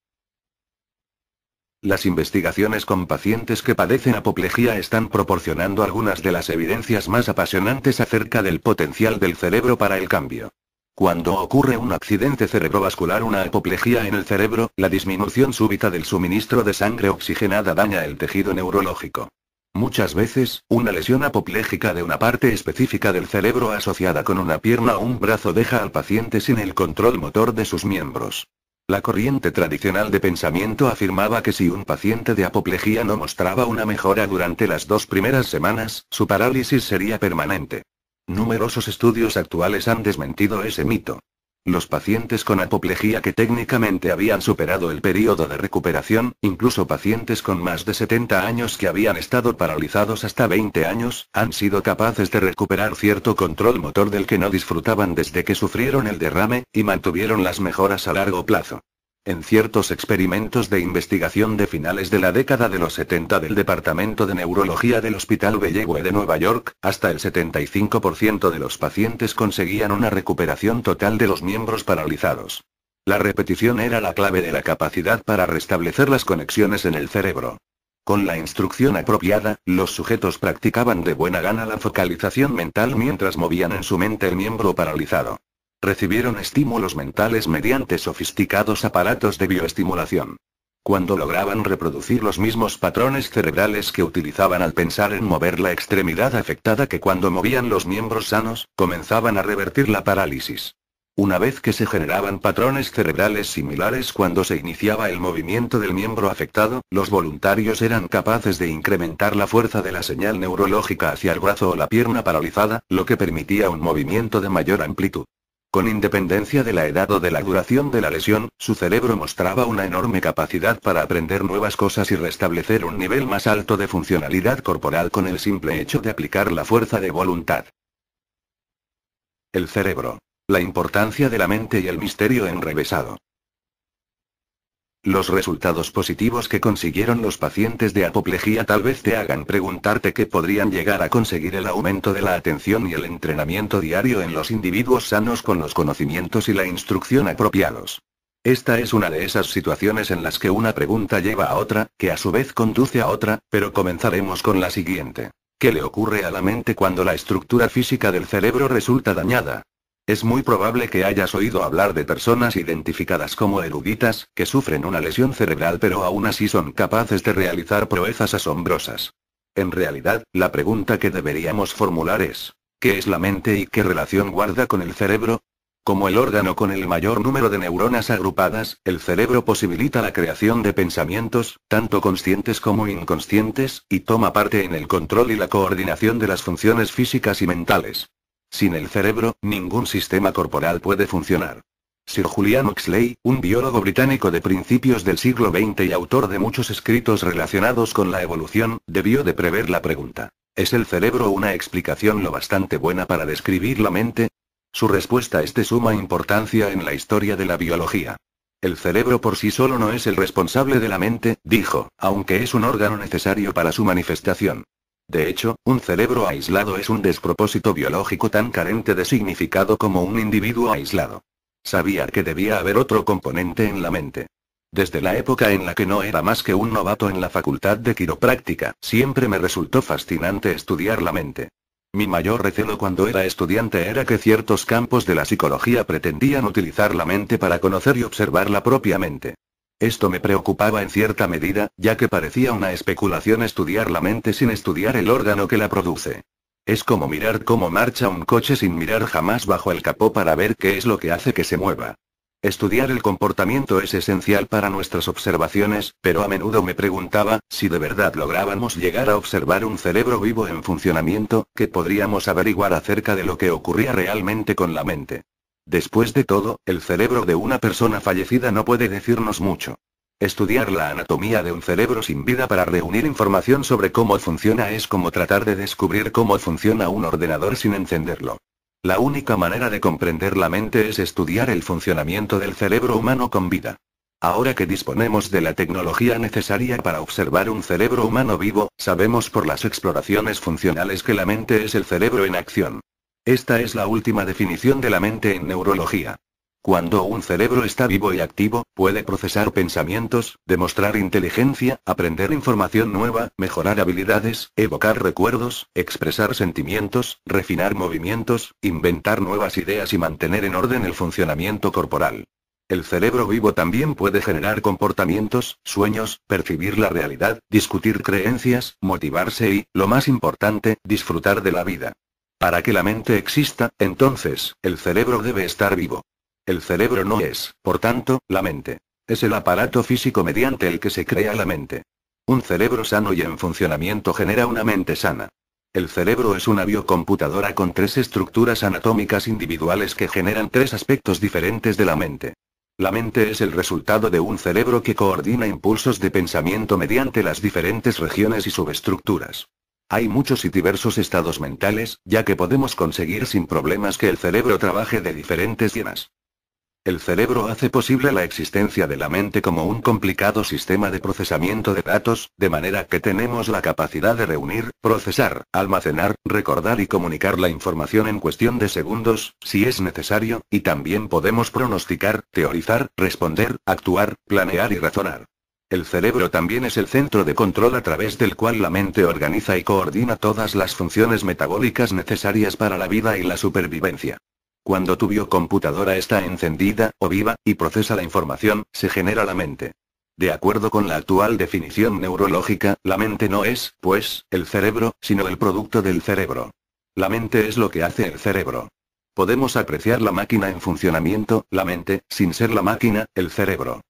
Las investigaciones con pacientes que padecen apoplejía están proporcionando algunas de las evidencias más apasionantes acerca del potencial del cerebro para el cambio. Cuando ocurre un accidente cerebrovascular, una apoplejía en el cerebro, la disminución súbita del suministro de sangre oxigenada daña el tejido neurológico. Muchas veces, una lesión apoplejica de una parte específica del cerebro asociada con una pierna o un brazo deja al paciente sin el control motor de sus miembros. La corriente tradicional de pensamiento afirmaba que si un paciente de apoplejía no mostraba una mejora durante las dos primeras semanas, su parálisis sería permanente. Numerosos estudios actuales han desmentido ese mito. Los pacientes con apoplejía que técnicamente habían superado el período de recuperación, incluso pacientes con más de 70 años que habían estado paralizados hasta 20 años, han sido capaces de recuperar cierto control motor del que no disfrutaban desde que sufrieron el derrame, y mantuvieron las mejoras a largo plazo. En ciertos experimentos de investigación de finales de la década de los 70 del Departamento de Neurología del Hospital Bellevue de Nueva York, hasta el 75% de los pacientes conseguían una recuperación total de los miembros paralizados. La repetición era la clave de la capacidad para restablecer las conexiones en el cerebro. Con la instrucción apropiada, los sujetos practicaban de buena gana la focalización mental mientras movían en su mente el miembro paralizado. Recibieron estímulos mentales mediante sofisticados aparatos de bioestimulación. Cuando lograban reproducir los mismos patrones cerebrales que utilizaban al pensar en mover la extremidad afectada que cuando movían los miembros sanos, comenzaban a revertir la parálisis. Una vez que se generaban patrones cerebrales similares cuando se iniciaba el movimiento del miembro afectado, los voluntarios eran capaces de incrementar la fuerza de la señal neurológica hacia el brazo o la pierna paralizada, lo que permitía un movimiento de mayor amplitud. Con independencia de la edad o de la duración de la lesión, su cerebro mostraba una enorme capacidad para aprender nuevas cosas y restablecer un nivel más alto de funcionalidad corporal con el simple hecho de aplicar la fuerza de voluntad. El cerebro. La importancia de la mente y el misterio enrevesado. Los resultados positivos que consiguieron los pacientes de apoplejía tal vez te hagan preguntarte qué podrían llegar a conseguir el aumento de la atención y el entrenamiento diario en los individuos sanos con los conocimientos y la instrucción apropiados. Esta es una de esas situaciones en las que una pregunta lleva a otra, que a su vez conduce a otra, pero comenzaremos con la siguiente. ¿Qué le ocurre a la mente cuando la estructura física del cerebro resulta dañada? Es muy probable que hayas oído hablar de personas identificadas como eruditas, que sufren una lesión cerebral pero aún así son capaces de realizar proezas asombrosas. En realidad, la pregunta que deberíamos formular es, ¿qué es la mente y qué relación guarda con el cerebro? Como el órgano con el mayor número de neuronas agrupadas, el cerebro posibilita la creación de pensamientos, tanto conscientes como inconscientes, y toma parte en el control y la coordinación de las funciones físicas y mentales. Sin el cerebro, ningún sistema corporal puede funcionar. Sir Julian Huxley, un biólogo británico de principios del siglo XX y autor de muchos escritos relacionados con la evolución, debió de prever la pregunta. ¿Es el cerebro una explicación lo bastante buena para describir la mente? Su respuesta es de suma importancia en la historia de la biología. El cerebro por sí solo no es el responsable de la mente, dijo, aunque es un órgano necesario para su manifestación. De hecho, un cerebro aislado es un despropósito biológico tan carente de significado como un individuo aislado. Sabía que debía haber otro componente en la mente. Desde la época en la que no era más que un novato en la facultad de quiropráctica, siempre me resultó fascinante estudiar la mente. Mi mayor recelo cuando era estudiante era que ciertos campos de la psicología pretendían utilizar la mente para conocer y observar la propia mente. Esto me preocupaba en cierta medida, ya que parecía una especulación estudiar la mente sin estudiar el órgano que la produce. Es como mirar cómo marcha un coche sin mirar jamás bajo el capó para ver qué es lo que hace que se mueva. Estudiar el comportamiento es esencial para nuestras observaciones, pero a menudo me preguntaba, si de verdad lográbamos llegar a observar un cerebro vivo en funcionamiento, que podríamos averiguar acerca de lo que ocurría realmente con la mente? Después de todo, el cerebro de una persona fallecida no puede decirnos mucho. Estudiar la anatomía de un cerebro sin vida para reunir información sobre cómo funciona es como tratar de descubrir cómo funciona un ordenador sin encenderlo. La única manera de comprender la mente es estudiar el funcionamiento del cerebro humano con vida. Ahora que disponemos de la tecnología necesaria para observar un cerebro humano vivo, sabemos por las exploraciones funcionales que la mente es el cerebro en acción. Esta es la última definición de la mente en neurología. Cuando un cerebro está vivo y activo, puede procesar pensamientos, demostrar inteligencia, aprender información nueva, mejorar habilidades, evocar recuerdos, expresar sentimientos, refinar movimientos, inventar nuevas ideas y mantener en orden el funcionamiento corporal. El cerebro vivo también puede generar comportamientos, sueños, percibir la realidad, discutir creencias, motivarse y, lo más importante, disfrutar de la vida. Para que la mente exista, entonces, el cerebro debe estar vivo. El cerebro no es, por tanto, la mente. Es el aparato físico mediante el que se crea la mente. Un cerebro sano y en funcionamiento genera una mente sana. El cerebro es una biocomputadora con tres estructuras anatómicas individuales que generan tres aspectos diferentes de la mente. La mente es el resultado de un cerebro que coordina impulsos de pensamiento mediante las diferentes regiones y subestructuras. Hay muchos y diversos estados mentales, ya que podemos conseguir sin problemas que el cerebro trabaje de diferentes temas. El cerebro hace posible la existencia de la mente como un complicado sistema de procesamiento de datos, de manera que tenemos la capacidad de reunir, procesar, almacenar, recordar y comunicar la información en cuestión de segundos, si es necesario, y también podemos pronosticar, teorizar, responder, actuar, planear y razonar. El cerebro también es el centro de control a través del cual la mente organiza y coordina todas las funciones metabólicas necesarias para la vida y la supervivencia. Cuando tu biocomputadora está encendida, o viva, y procesa la información, se genera la mente. De acuerdo con la actual definición neurológica, la mente no es, pues, el cerebro, sino el producto del cerebro. La mente es lo que hace el cerebro. Podemos apreciar la máquina en funcionamiento, la mente, sin ser la máquina, el cerebro.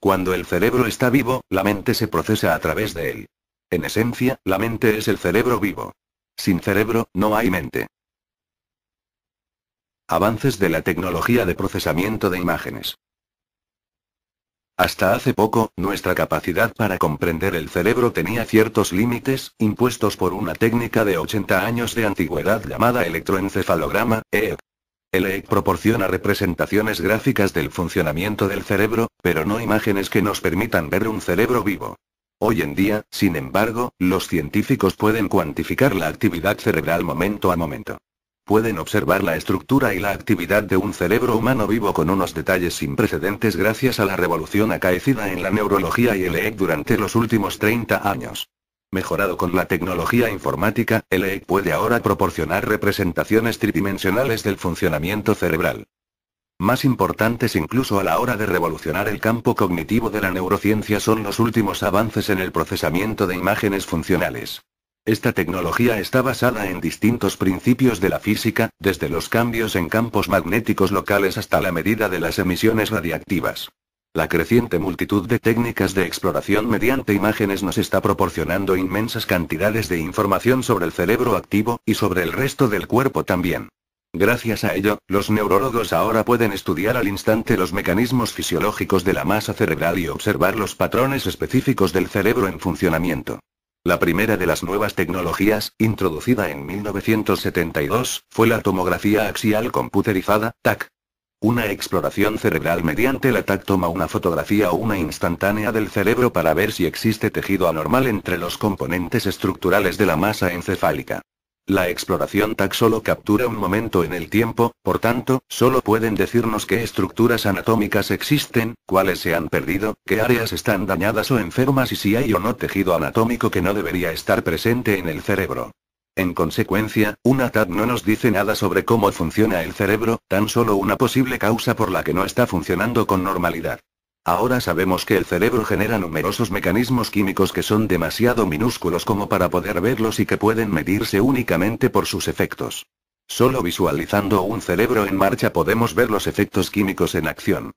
Cuando el cerebro está vivo, la mente se procesa a través de él. En esencia, la mente es el cerebro vivo. Sin cerebro, no hay mente. Avances de la tecnología de procesamiento de imágenes. Hasta hace poco, nuestra capacidad para comprender el cerebro tenía ciertos límites, impuestos por una técnica de 80 años de antigüedad llamada electroencefalograma, EEG. El e proporciona representaciones gráficas del funcionamiento del cerebro, pero no imágenes que nos permitan ver un cerebro vivo. Hoy en día, sin embargo, los científicos pueden cuantificar la actividad cerebral momento a momento. Pueden observar la estructura y la actividad de un cerebro humano vivo con unos detalles sin precedentes gracias a la revolución acaecida en la neurología y el EEC durante los últimos 30 años. Mejorado con la tecnología informática, el e puede ahora proporcionar representaciones tridimensionales del funcionamiento cerebral. Más importantes incluso a la hora de revolucionar el campo cognitivo de la neurociencia son los últimos avances en el procesamiento de imágenes funcionales. Esta tecnología está basada en distintos principios de la física, desde los cambios en campos magnéticos locales hasta la medida de las emisiones radiactivas. La creciente multitud de técnicas de exploración mediante imágenes nos está proporcionando inmensas cantidades de información sobre el cerebro activo, y sobre el resto del cuerpo también. Gracias a ello, los neurólogos ahora pueden estudiar al instante los mecanismos fisiológicos de la masa cerebral y observar los patrones específicos del cerebro en funcionamiento. La primera de las nuevas tecnologías, introducida en 1972, fue la tomografía axial computerizada, TAC, una exploración cerebral mediante la TAC toma una fotografía o una instantánea del cerebro para ver si existe tejido anormal entre los componentes estructurales de la masa encefálica. La exploración TAC solo captura un momento en el tiempo, por tanto, solo pueden decirnos qué estructuras anatómicas existen, cuáles se han perdido, qué áreas están dañadas o enfermas y si hay o no tejido anatómico que no debería estar presente en el cerebro. En consecuencia, una TAD no nos dice nada sobre cómo funciona el cerebro, tan solo una posible causa por la que no está funcionando con normalidad. Ahora sabemos que el cerebro genera numerosos mecanismos químicos que son demasiado minúsculos como para poder verlos y que pueden medirse únicamente por sus efectos. Solo visualizando un cerebro en marcha podemos ver los efectos químicos en acción.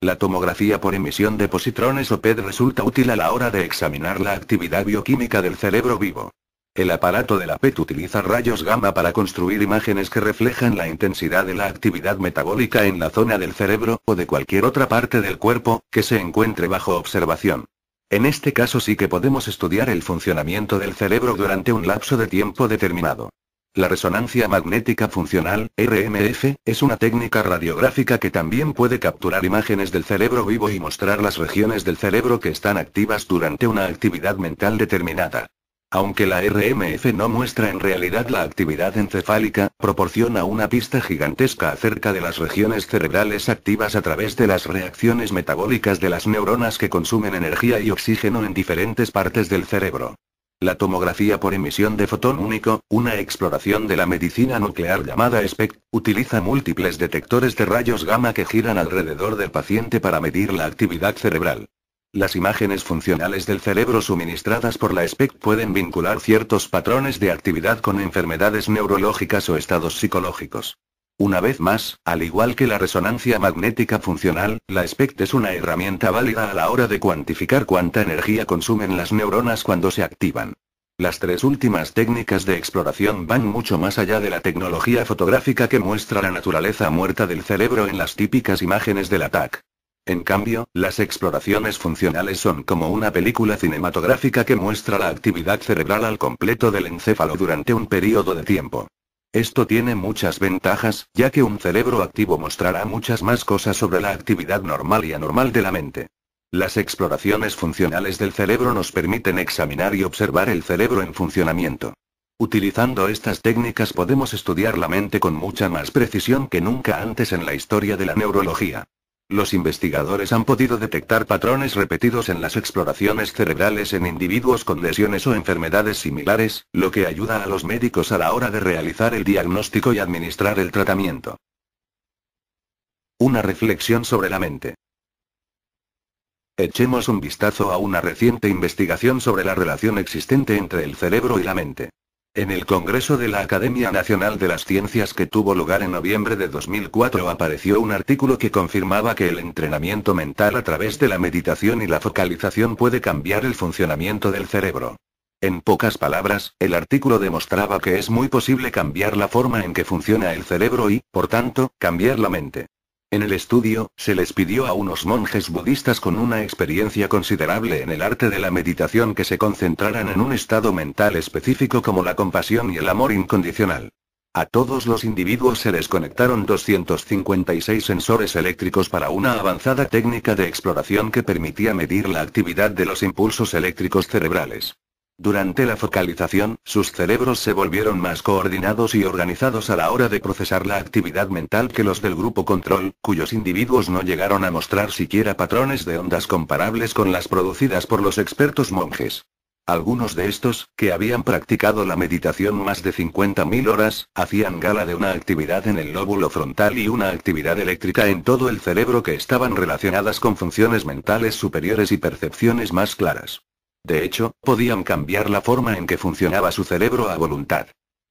La tomografía por emisión de positrones o PED resulta útil a la hora de examinar la actividad bioquímica del cerebro vivo. El aparato de la PET utiliza rayos gamma para construir imágenes que reflejan la intensidad de la actividad metabólica en la zona del cerebro, o de cualquier otra parte del cuerpo, que se encuentre bajo observación. En este caso sí que podemos estudiar el funcionamiento del cerebro durante un lapso de tiempo determinado. La resonancia magnética funcional, RMF, es una técnica radiográfica que también puede capturar imágenes del cerebro vivo y mostrar las regiones del cerebro que están activas durante una actividad mental determinada. Aunque la RMF no muestra en realidad la actividad encefálica, proporciona una pista gigantesca acerca de las regiones cerebrales activas a través de las reacciones metabólicas de las neuronas que consumen energía y oxígeno en diferentes partes del cerebro. La tomografía por emisión de fotón único, una exploración de la medicina nuclear llamada SPECT, utiliza múltiples detectores de rayos gamma que giran alrededor del paciente para medir la actividad cerebral. Las imágenes funcionales del cerebro suministradas por la SPEC pueden vincular ciertos patrones de actividad con enfermedades neurológicas o estados psicológicos. Una vez más, al igual que la resonancia magnética funcional, la SPECT es una herramienta válida a la hora de cuantificar cuánta energía consumen las neuronas cuando se activan. Las tres últimas técnicas de exploración van mucho más allá de la tecnología fotográfica que muestra la naturaleza muerta del cerebro en las típicas imágenes del ATAC. En cambio, las exploraciones funcionales son como una película cinematográfica que muestra la actividad cerebral al completo del encéfalo durante un periodo de tiempo. Esto tiene muchas ventajas, ya que un cerebro activo mostrará muchas más cosas sobre la actividad normal y anormal de la mente. Las exploraciones funcionales del cerebro nos permiten examinar y observar el cerebro en funcionamiento. Utilizando estas técnicas podemos estudiar la mente con mucha más precisión que nunca antes en la historia de la neurología. Los investigadores han podido detectar patrones repetidos en las exploraciones cerebrales en individuos con lesiones o enfermedades similares, lo que ayuda a los médicos a la hora de realizar el diagnóstico y administrar el tratamiento. Una reflexión sobre la mente. Echemos un vistazo a una reciente investigación sobre la relación existente entre el cerebro y la mente. En el Congreso de la Academia Nacional de las Ciencias que tuvo lugar en noviembre de 2004 apareció un artículo que confirmaba que el entrenamiento mental a través de la meditación y la focalización puede cambiar el funcionamiento del cerebro. En pocas palabras, el artículo demostraba que es muy posible cambiar la forma en que funciona el cerebro y, por tanto, cambiar la mente. En el estudio, se les pidió a unos monjes budistas con una experiencia considerable en el arte de la meditación que se concentraran en un estado mental específico como la compasión y el amor incondicional. A todos los individuos se les conectaron 256 sensores eléctricos para una avanzada técnica de exploración que permitía medir la actividad de los impulsos eléctricos cerebrales. Durante la focalización, sus cerebros se volvieron más coordinados y organizados a la hora de procesar la actividad mental que los del grupo control, cuyos individuos no llegaron a mostrar siquiera patrones de ondas comparables con las producidas por los expertos monjes. Algunos de estos, que habían practicado la meditación más de 50.000 horas, hacían gala de una actividad en el lóbulo frontal y una actividad eléctrica en todo el cerebro que estaban relacionadas con funciones mentales superiores y percepciones más claras. De hecho, podían cambiar la forma en que funcionaba su cerebro a voluntad.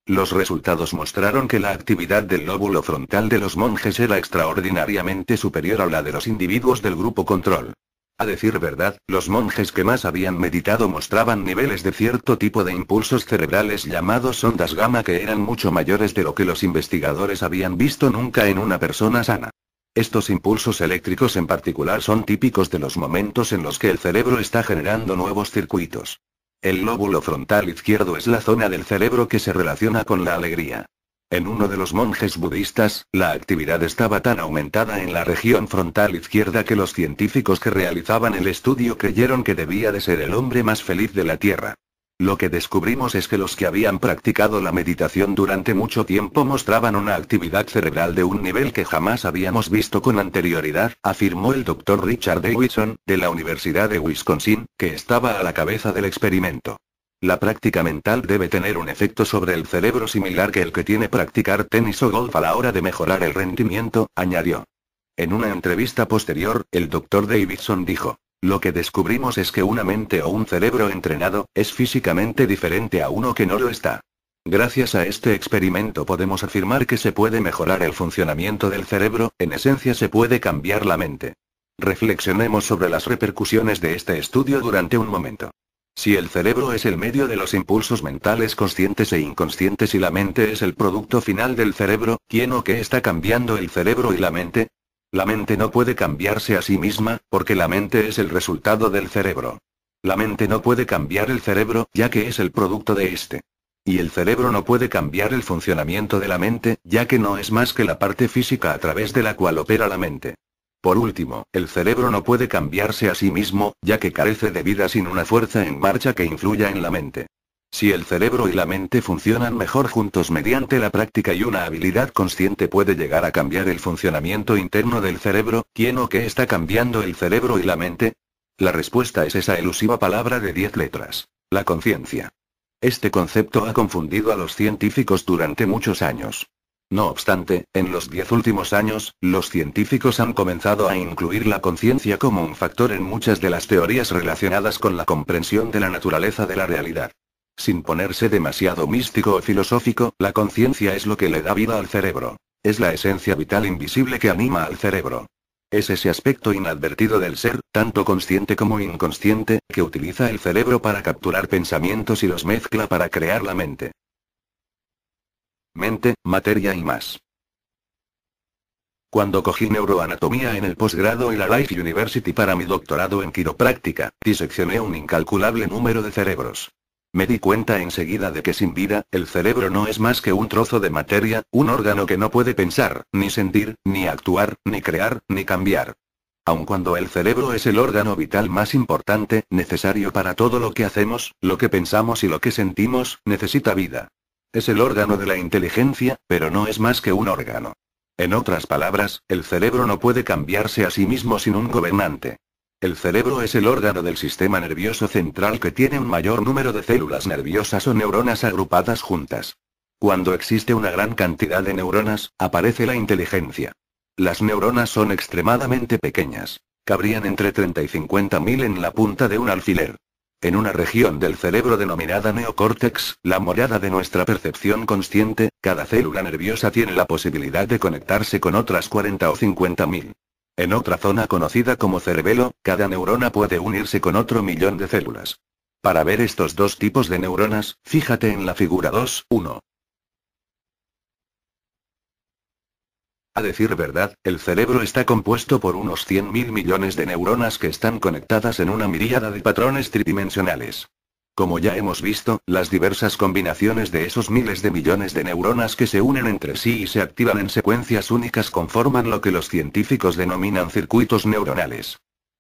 Los resultados mostraron que la actividad del lóbulo frontal de los monjes era extraordinariamente superior a la de los individuos del grupo control. A decir verdad, los monjes que más habían meditado mostraban niveles de cierto tipo de impulsos cerebrales llamados ondas gamma que eran mucho mayores de lo que los investigadores habían visto nunca en una persona sana. Estos impulsos eléctricos en particular son típicos de los momentos en los que el cerebro está generando nuevos circuitos. El lóbulo frontal izquierdo es la zona del cerebro que se relaciona con la alegría. En uno de los monjes budistas, la actividad estaba tan aumentada en la región frontal izquierda que los científicos que realizaban el estudio creyeron que debía de ser el hombre más feliz de la Tierra. Lo que descubrimos es que los que habían practicado la meditación durante mucho tiempo mostraban una actividad cerebral de un nivel que jamás habíamos visto con anterioridad, afirmó el doctor Richard Davidson, de la Universidad de Wisconsin, que estaba a la cabeza del experimento. La práctica mental debe tener un efecto sobre el cerebro similar que el que tiene practicar tenis o golf a la hora de mejorar el rendimiento, añadió. En una entrevista posterior, el doctor Davidson dijo, lo que descubrimos es que una mente o un cerebro entrenado, es físicamente diferente a uno que no lo está. Gracias a este experimento podemos afirmar que se puede mejorar el funcionamiento del cerebro, en esencia se puede cambiar la mente. Reflexionemos sobre las repercusiones de este estudio durante un momento. Si el cerebro es el medio de los impulsos mentales conscientes e inconscientes y la mente es el producto final del cerebro, ¿quién o qué está cambiando el cerebro y la mente? La mente no puede cambiarse a sí misma, porque la mente es el resultado del cerebro. La mente no puede cambiar el cerebro, ya que es el producto de éste. Y el cerebro no puede cambiar el funcionamiento de la mente, ya que no es más que la parte física a través de la cual opera la mente. Por último, el cerebro no puede cambiarse a sí mismo, ya que carece de vida sin una fuerza en marcha que influya en la mente. Si el cerebro y la mente funcionan mejor juntos mediante la práctica y una habilidad consciente puede llegar a cambiar el funcionamiento interno del cerebro, ¿quién o qué está cambiando el cerebro y la mente? La respuesta es esa elusiva palabra de diez letras. La conciencia. Este concepto ha confundido a los científicos durante muchos años. No obstante, en los diez últimos años, los científicos han comenzado a incluir la conciencia como un factor en muchas de las teorías relacionadas con la comprensión de la naturaleza de la realidad. Sin ponerse demasiado místico o filosófico, la conciencia es lo que le da vida al cerebro. Es la esencia vital invisible que anima al cerebro. Es ese aspecto inadvertido del ser, tanto consciente como inconsciente, que utiliza el cerebro para capturar pensamientos y los mezcla para crear la mente. Mente, materia y más. Cuando cogí neuroanatomía en el posgrado y la Life University para mi doctorado en quiropráctica, diseccioné un incalculable número de cerebros. Me di cuenta enseguida de que sin vida, el cerebro no es más que un trozo de materia, un órgano que no puede pensar, ni sentir, ni actuar, ni crear, ni cambiar. Aun cuando el cerebro es el órgano vital más importante, necesario para todo lo que hacemos, lo que pensamos y lo que sentimos, necesita vida. Es el órgano de la inteligencia, pero no es más que un órgano. En otras palabras, el cerebro no puede cambiarse a sí mismo sin un gobernante. El cerebro es el órgano del sistema nervioso central que tiene un mayor número de células nerviosas o neuronas agrupadas juntas. Cuando existe una gran cantidad de neuronas, aparece la inteligencia. Las neuronas son extremadamente pequeñas. Cabrían entre 30 y 50 mil en la punta de un alfiler. En una región del cerebro denominada neocórtex, la morada de nuestra percepción consciente, cada célula nerviosa tiene la posibilidad de conectarse con otras 40 o 50 mil. En otra zona conocida como cerebelo, cada neurona puede unirse con otro millón de células. Para ver estos dos tipos de neuronas, fíjate en la figura 2.1. A decir verdad, el cerebro está compuesto por unos 100.000 millones de neuronas que están conectadas en una miríada de patrones tridimensionales. Como ya hemos visto, las diversas combinaciones de esos miles de millones de neuronas que se unen entre sí y se activan en secuencias únicas conforman lo que los científicos denominan circuitos neuronales.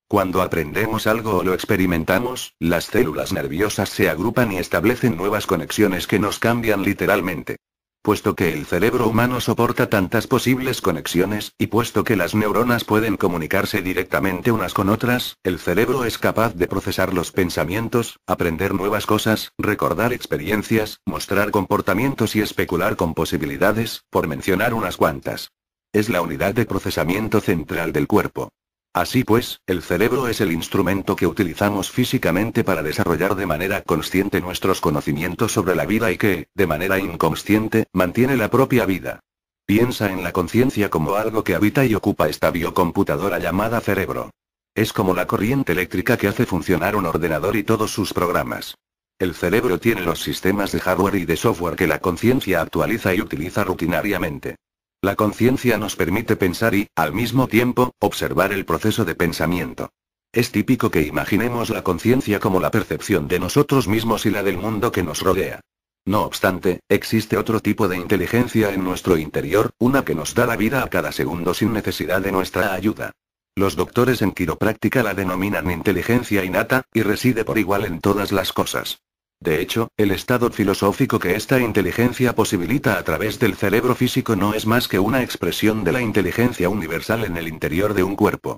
Cuando aprendemos algo o lo experimentamos, las células nerviosas se agrupan y establecen nuevas conexiones que nos cambian literalmente. Puesto que el cerebro humano soporta tantas posibles conexiones, y puesto que las neuronas pueden comunicarse directamente unas con otras, el cerebro es capaz de procesar los pensamientos, aprender nuevas cosas, recordar experiencias, mostrar comportamientos y especular con posibilidades, por mencionar unas cuantas. Es la unidad de procesamiento central del cuerpo. Así pues, el cerebro es el instrumento que utilizamos físicamente para desarrollar de manera consciente nuestros conocimientos sobre la vida y que, de manera inconsciente, mantiene la propia vida. Piensa en la conciencia como algo que habita y ocupa esta biocomputadora llamada cerebro. Es como la corriente eléctrica que hace funcionar un ordenador y todos sus programas. El cerebro tiene los sistemas de hardware y de software que la conciencia actualiza y utiliza rutinariamente. La conciencia nos permite pensar y, al mismo tiempo, observar el proceso de pensamiento. Es típico que imaginemos la conciencia como la percepción de nosotros mismos y la del mundo que nos rodea. No obstante, existe otro tipo de inteligencia en nuestro interior, una que nos da la vida a cada segundo sin necesidad de nuestra ayuda. Los doctores en quiropráctica la denominan inteligencia innata, y reside por igual en todas las cosas. De hecho, el estado filosófico que esta inteligencia posibilita a través del cerebro físico no es más que una expresión de la inteligencia universal en el interior de un cuerpo.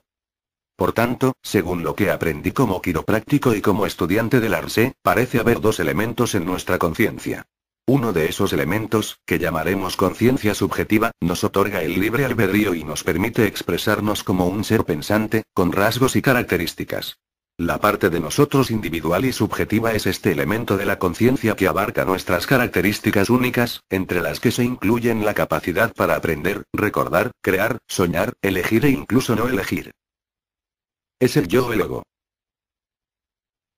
Por tanto, según lo que aprendí como quiropráctico y como estudiante del ARSE, parece haber dos elementos en nuestra conciencia. Uno de esos elementos, que llamaremos conciencia subjetiva, nos otorga el libre albedrío y nos permite expresarnos como un ser pensante, con rasgos y características. La parte de nosotros individual y subjetiva es este elemento de la conciencia que abarca nuestras características únicas, entre las que se incluyen la capacidad para aprender, recordar, crear, soñar, elegir e incluso no elegir. Es el yo el ego.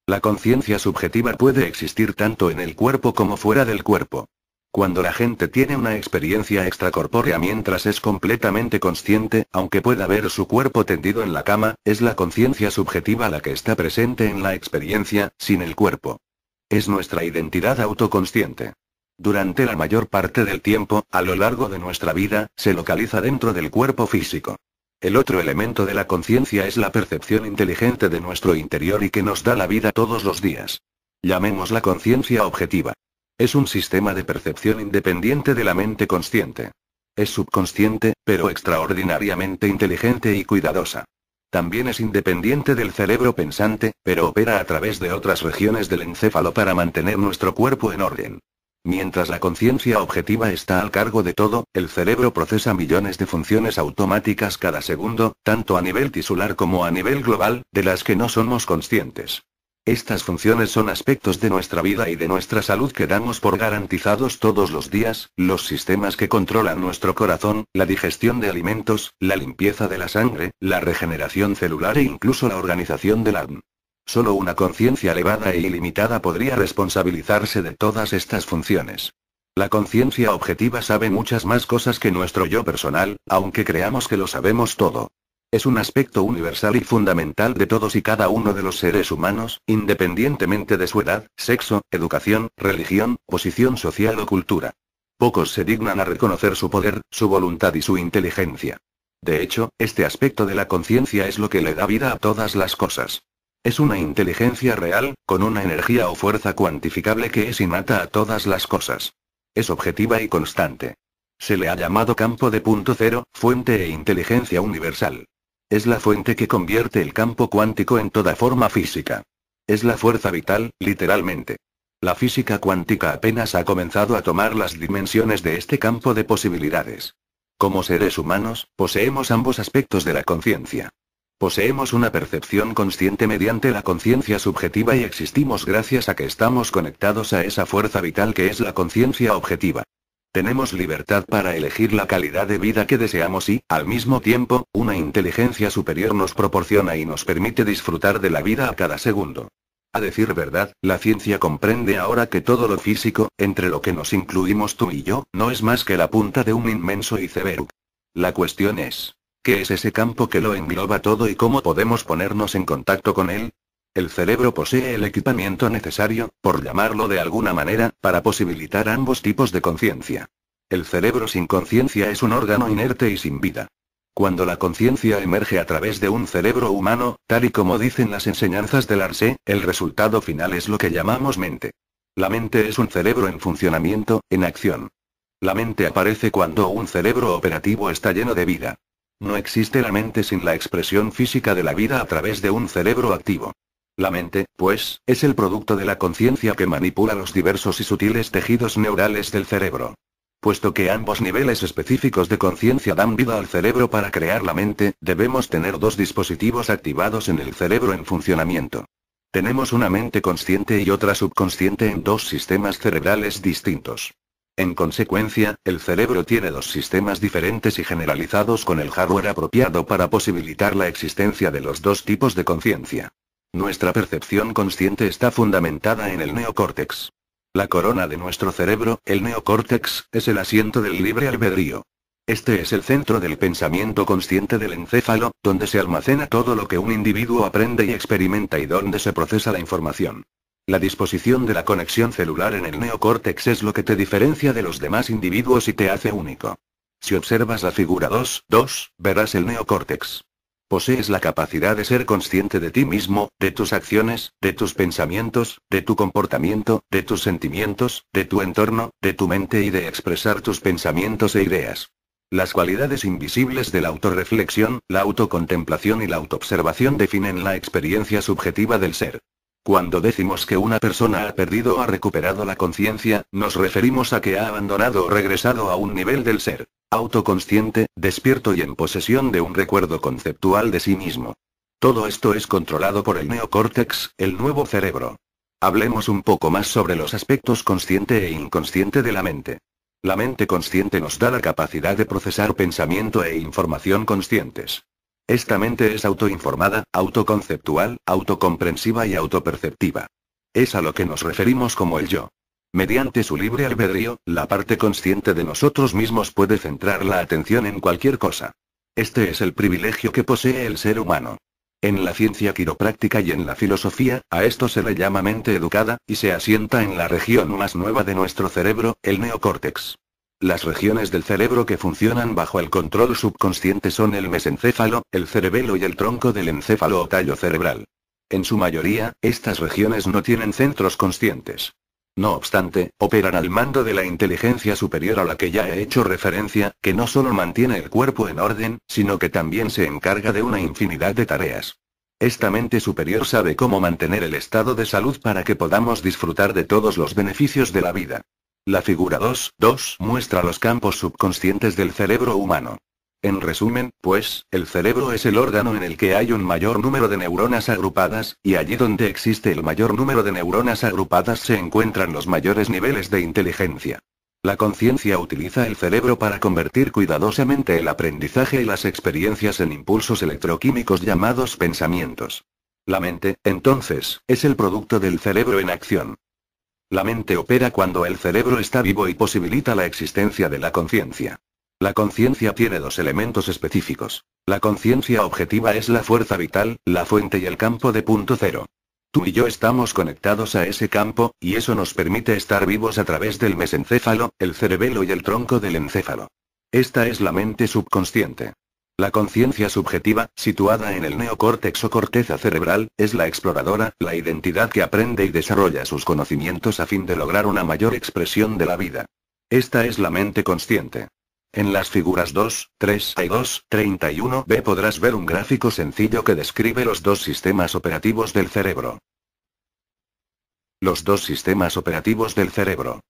La conciencia subjetiva puede existir tanto en el cuerpo como fuera del cuerpo. Cuando la gente tiene una experiencia extracorpórea mientras es completamente consciente, aunque pueda ver su cuerpo tendido en la cama, es la conciencia subjetiva la que está presente en la experiencia, sin el cuerpo. Es nuestra identidad autoconsciente. Durante la mayor parte del tiempo, a lo largo de nuestra vida, se localiza dentro del cuerpo físico. El otro elemento de la conciencia es la percepción inteligente de nuestro interior y que nos da la vida todos los días. Llamemos la conciencia objetiva. Es un sistema de percepción independiente de la mente consciente. Es subconsciente, pero extraordinariamente inteligente y cuidadosa. También es independiente del cerebro pensante, pero opera a través de otras regiones del encéfalo para mantener nuestro cuerpo en orden. Mientras la conciencia objetiva está al cargo de todo, el cerebro procesa millones de funciones automáticas cada segundo, tanto a nivel tisular como a nivel global, de las que no somos conscientes. Estas funciones son aspectos de nuestra vida y de nuestra salud que damos por garantizados todos los días, los sistemas que controlan nuestro corazón, la digestión de alimentos, la limpieza de la sangre, la regeneración celular e incluso la organización del ADN. Solo una conciencia elevada e ilimitada podría responsabilizarse de todas estas funciones. La conciencia objetiva sabe muchas más cosas que nuestro yo personal, aunque creamos que lo sabemos todo. Es un aspecto universal y fundamental de todos y cada uno de los seres humanos, independientemente de su edad, sexo, educación, religión, posición social o cultura. Pocos se dignan a reconocer su poder, su voluntad y su inteligencia. De hecho, este aspecto de la conciencia es lo que le da vida a todas las cosas. Es una inteligencia real, con una energía o fuerza cuantificable que es innata a todas las cosas. Es objetiva y constante. Se le ha llamado campo de punto cero, fuente e inteligencia universal. Es la fuente que convierte el campo cuántico en toda forma física. Es la fuerza vital, literalmente. La física cuántica apenas ha comenzado a tomar las dimensiones de este campo de posibilidades. Como seres humanos, poseemos ambos aspectos de la conciencia. Poseemos una percepción consciente mediante la conciencia subjetiva y existimos gracias a que estamos conectados a esa fuerza vital que es la conciencia objetiva. Tenemos libertad para elegir la calidad de vida que deseamos y, al mismo tiempo, una inteligencia superior nos proporciona y nos permite disfrutar de la vida a cada segundo. A decir verdad, la ciencia comprende ahora que todo lo físico, entre lo que nos incluimos tú y yo, no es más que la punta de un inmenso iceberg. La cuestión es, ¿qué es ese campo que lo engloba todo y cómo podemos ponernos en contacto con él? El cerebro posee el equipamiento necesario, por llamarlo de alguna manera, para posibilitar ambos tipos de conciencia. El cerebro sin conciencia es un órgano inerte y sin vida. Cuando la conciencia emerge a través de un cerebro humano, tal y como dicen las enseñanzas del Arce, el resultado final es lo que llamamos mente. La mente es un cerebro en funcionamiento, en acción. La mente aparece cuando un cerebro operativo está lleno de vida. No existe la mente sin la expresión física de la vida a través de un cerebro activo. La mente, pues, es el producto de la conciencia que manipula los diversos y sutiles tejidos neurales del cerebro. Puesto que ambos niveles específicos de conciencia dan vida al cerebro para crear la mente, debemos tener dos dispositivos activados en el cerebro en funcionamiento. Tenemos una mente consciente y otra subconsciente en dos sistemas cerebrales distintos. En consecuencia, el cerebro tiene dos sistemas diferentes y generalizados con el hardware apropiado para posibilitar la existencia de los dos tipos de conciencia. Nuestra percepción consciente está fundamentada en el neocórtex. La corona de nuestro cerebro, el neocórtex, es el asiento del libre albedrío. Este es el centro del pensamiento consciente del encéfalo, donde se almacena todo lo que un individuo aprende y experimenta y donde se procesa la información. La disposición de la conexión celular en el neocórtex es lo que te diferencia de los demás individuos y te hace único. Si observas la figura 2, 2, verás el neocórtex. Posees la capacidad de ser consciente de ti mismo, de tus acciones, de tus pensamientos, de tu comportamiento, de tus sentimientos, de tu entorno, de tu mente y de expresar tus pensamientos e ideas. Las cualidades invisibles de la autorreflexión, la autocontemplación y la autoobservación definen la experiencia subjetiva del ser. Cuando decimos que una persona ha perdido o ha recuperado la conciencia, nos referimos a que ha abandonado o regresado a un nivel del ser autoconsciente, despierto y en posesión de un recuerdo conceptual de sí mismo. Todo esto es controlado por el neocórtex, el nuevo cerebro. Hablemos un poco más sobre los aspectos consciente e inconsciente de la mente. La mente consciente nos da la capacidad de procesar pensamiento e información conscientes. Esta mente es autoinformada, autoconceptual, autocomprensiva y autoperceptiva. Es a lo que nos referimos como el yo. Mediante su libre albedrío, la parte consciente de nosotros mismos puede centrar la atención en cualquier cosa. Este es el privilegio que posee el ser humano. En la ciencia quiropráctica y en la filosofía, a esto se le llama mente educada, y se asienta en la región más nueva de nuestro cerebro, el neocórtex. Las regiones del cerebro que funcionan bajo el control subconsciente son el mesencéfalo, el cerebelo y el tronco del encéfalo o tallo cerebral. En su mayoría, estas regiones no tienen centros conscientes. No obstante, operan al mando de la inteligencia superior a la que ya he hecho referencia, que no solo mantiene el cuerpo en orden, sino que también se encarga de una infinidad de tareas. Esta mente superior sabe cómo mantener el estado de salud para que podamos disfrutar de todos los beneficios de la vida. La figura 2.2 muestra los campos subconscientes del cerebro humano. En resumen, pues, el cerebro es el órgano en el que hay un mayor número de neuronas agrupadas, y allí donde existe el mayor número de neuronas agrupadas se encuentran los mayores niveles de inteligencia. La conciencia utiliza el cerebro para convertir cuidadosamente el aprendizaje y las experiencias en impulsos electroquímicos llamados pensamientos. La mente, entonces, es el producto del cerebro en acción. La mente opera cuando el cerebro está vivo y posibilita la existencia de la conciencia. La conciencia tiene dos elementos específicos. La conciencia objetiva es la fuerza vital, la fuente y el campo de punto cero. Tú y yo estamos conectados a ese campo, y eso nos permite estar vivos a través del mesencéfalo, el cerebelo y el tronco del encéfalo. Esta es la mente subconsciente. La conciencia subjetiva, situada en el neocórtex o corteza cerebral, es la exploradora, la identidad que aprende y desarrolla sus conocimientos a fin de lograr una mayor expresión de la vida. Esta es la mente consciente. En las figuras 2, 3 y 2, 31b podrás ver un gráfico sencillo que describe los dos sistemas operativos del cerebro. Los dos sistemas operativos del cerebro.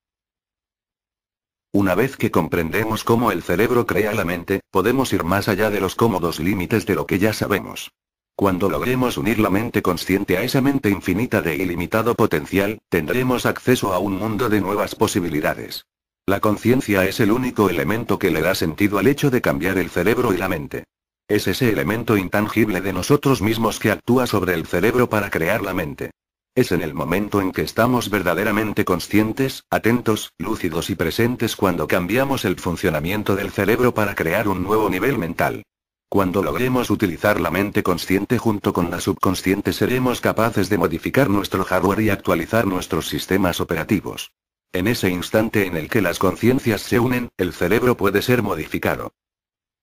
Una vez que comprendemos cómo el cerebro crea la mente, podemos ir más allá de los cómodos límites de lo que ya sabemos. Cuando logremos unir la mente consciente a esa mente infinita de ilimitado potencial, tendremos acceso a un mundo de nuevas posibilidades. La conciencia es el único elemento que le da sentido al hecho de cambiar el cerebro y la mente. Es ese elemento intangible de nosotros mismos que actúa sobre el cerebro para crear la mente. Es en el momento en que estamos verdaderamente conscientes, atentos, lúcidos y presentes cuando cambiamos el funcionamiento del cerebro para crear un nuevo nivel mental. Cuando logremos utilizar la mente consciente junto con la subconsciente seremos capaces de modificar nuestro hardware y actualizar nuestros sistemas operativos. En ese instante en el que las conciencias se unen, el cerebro puede ser modificado.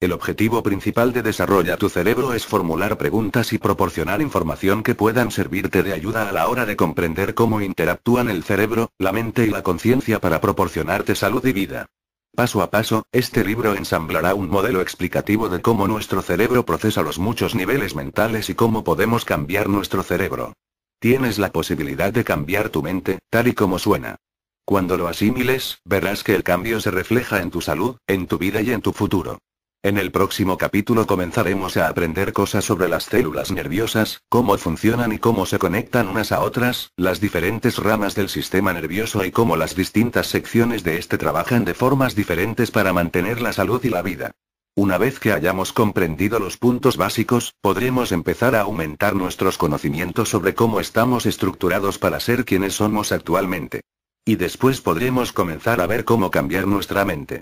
El objetivo principal de desarrollar tu cerebro es formular preguntas y proporcionar información que puedan servirte de ayuda a la hora de comprender cómo interactúan el cerebro, la mente y la conciencia para proporcionarte salud y vida. Paso a paso, este libro ensamblará un modelo explicativo de cómo nuestro cerebro procesa los muchos niveles mentales y cómo podemos cambiar nuestro cerebro. Tienes la posibilidad de cambiar tu mente, tal y como suena. Cuando lo asimiles, verás que el cambio se refleja en tu salud, en tu vida y en tu futuro. En el próximo capítulo comenzaremos a aprender cosas sobre las células nerviosas, cómo funcionan y cómo se conectan unas a otras, las diferentes ramas del sistema nervioso y cómo las distintas secciones de este trabajan de formas diferentes para mantener la salud y la vida. Una vez que hayamos comprendido los puntos básicos, podremos empezar a aumentar nuestros conocimientos sobre cómo estamos estructurados para ser quienes somos actualmente. Y después podremos comenzar a ver cómo cambiar nuestra mente.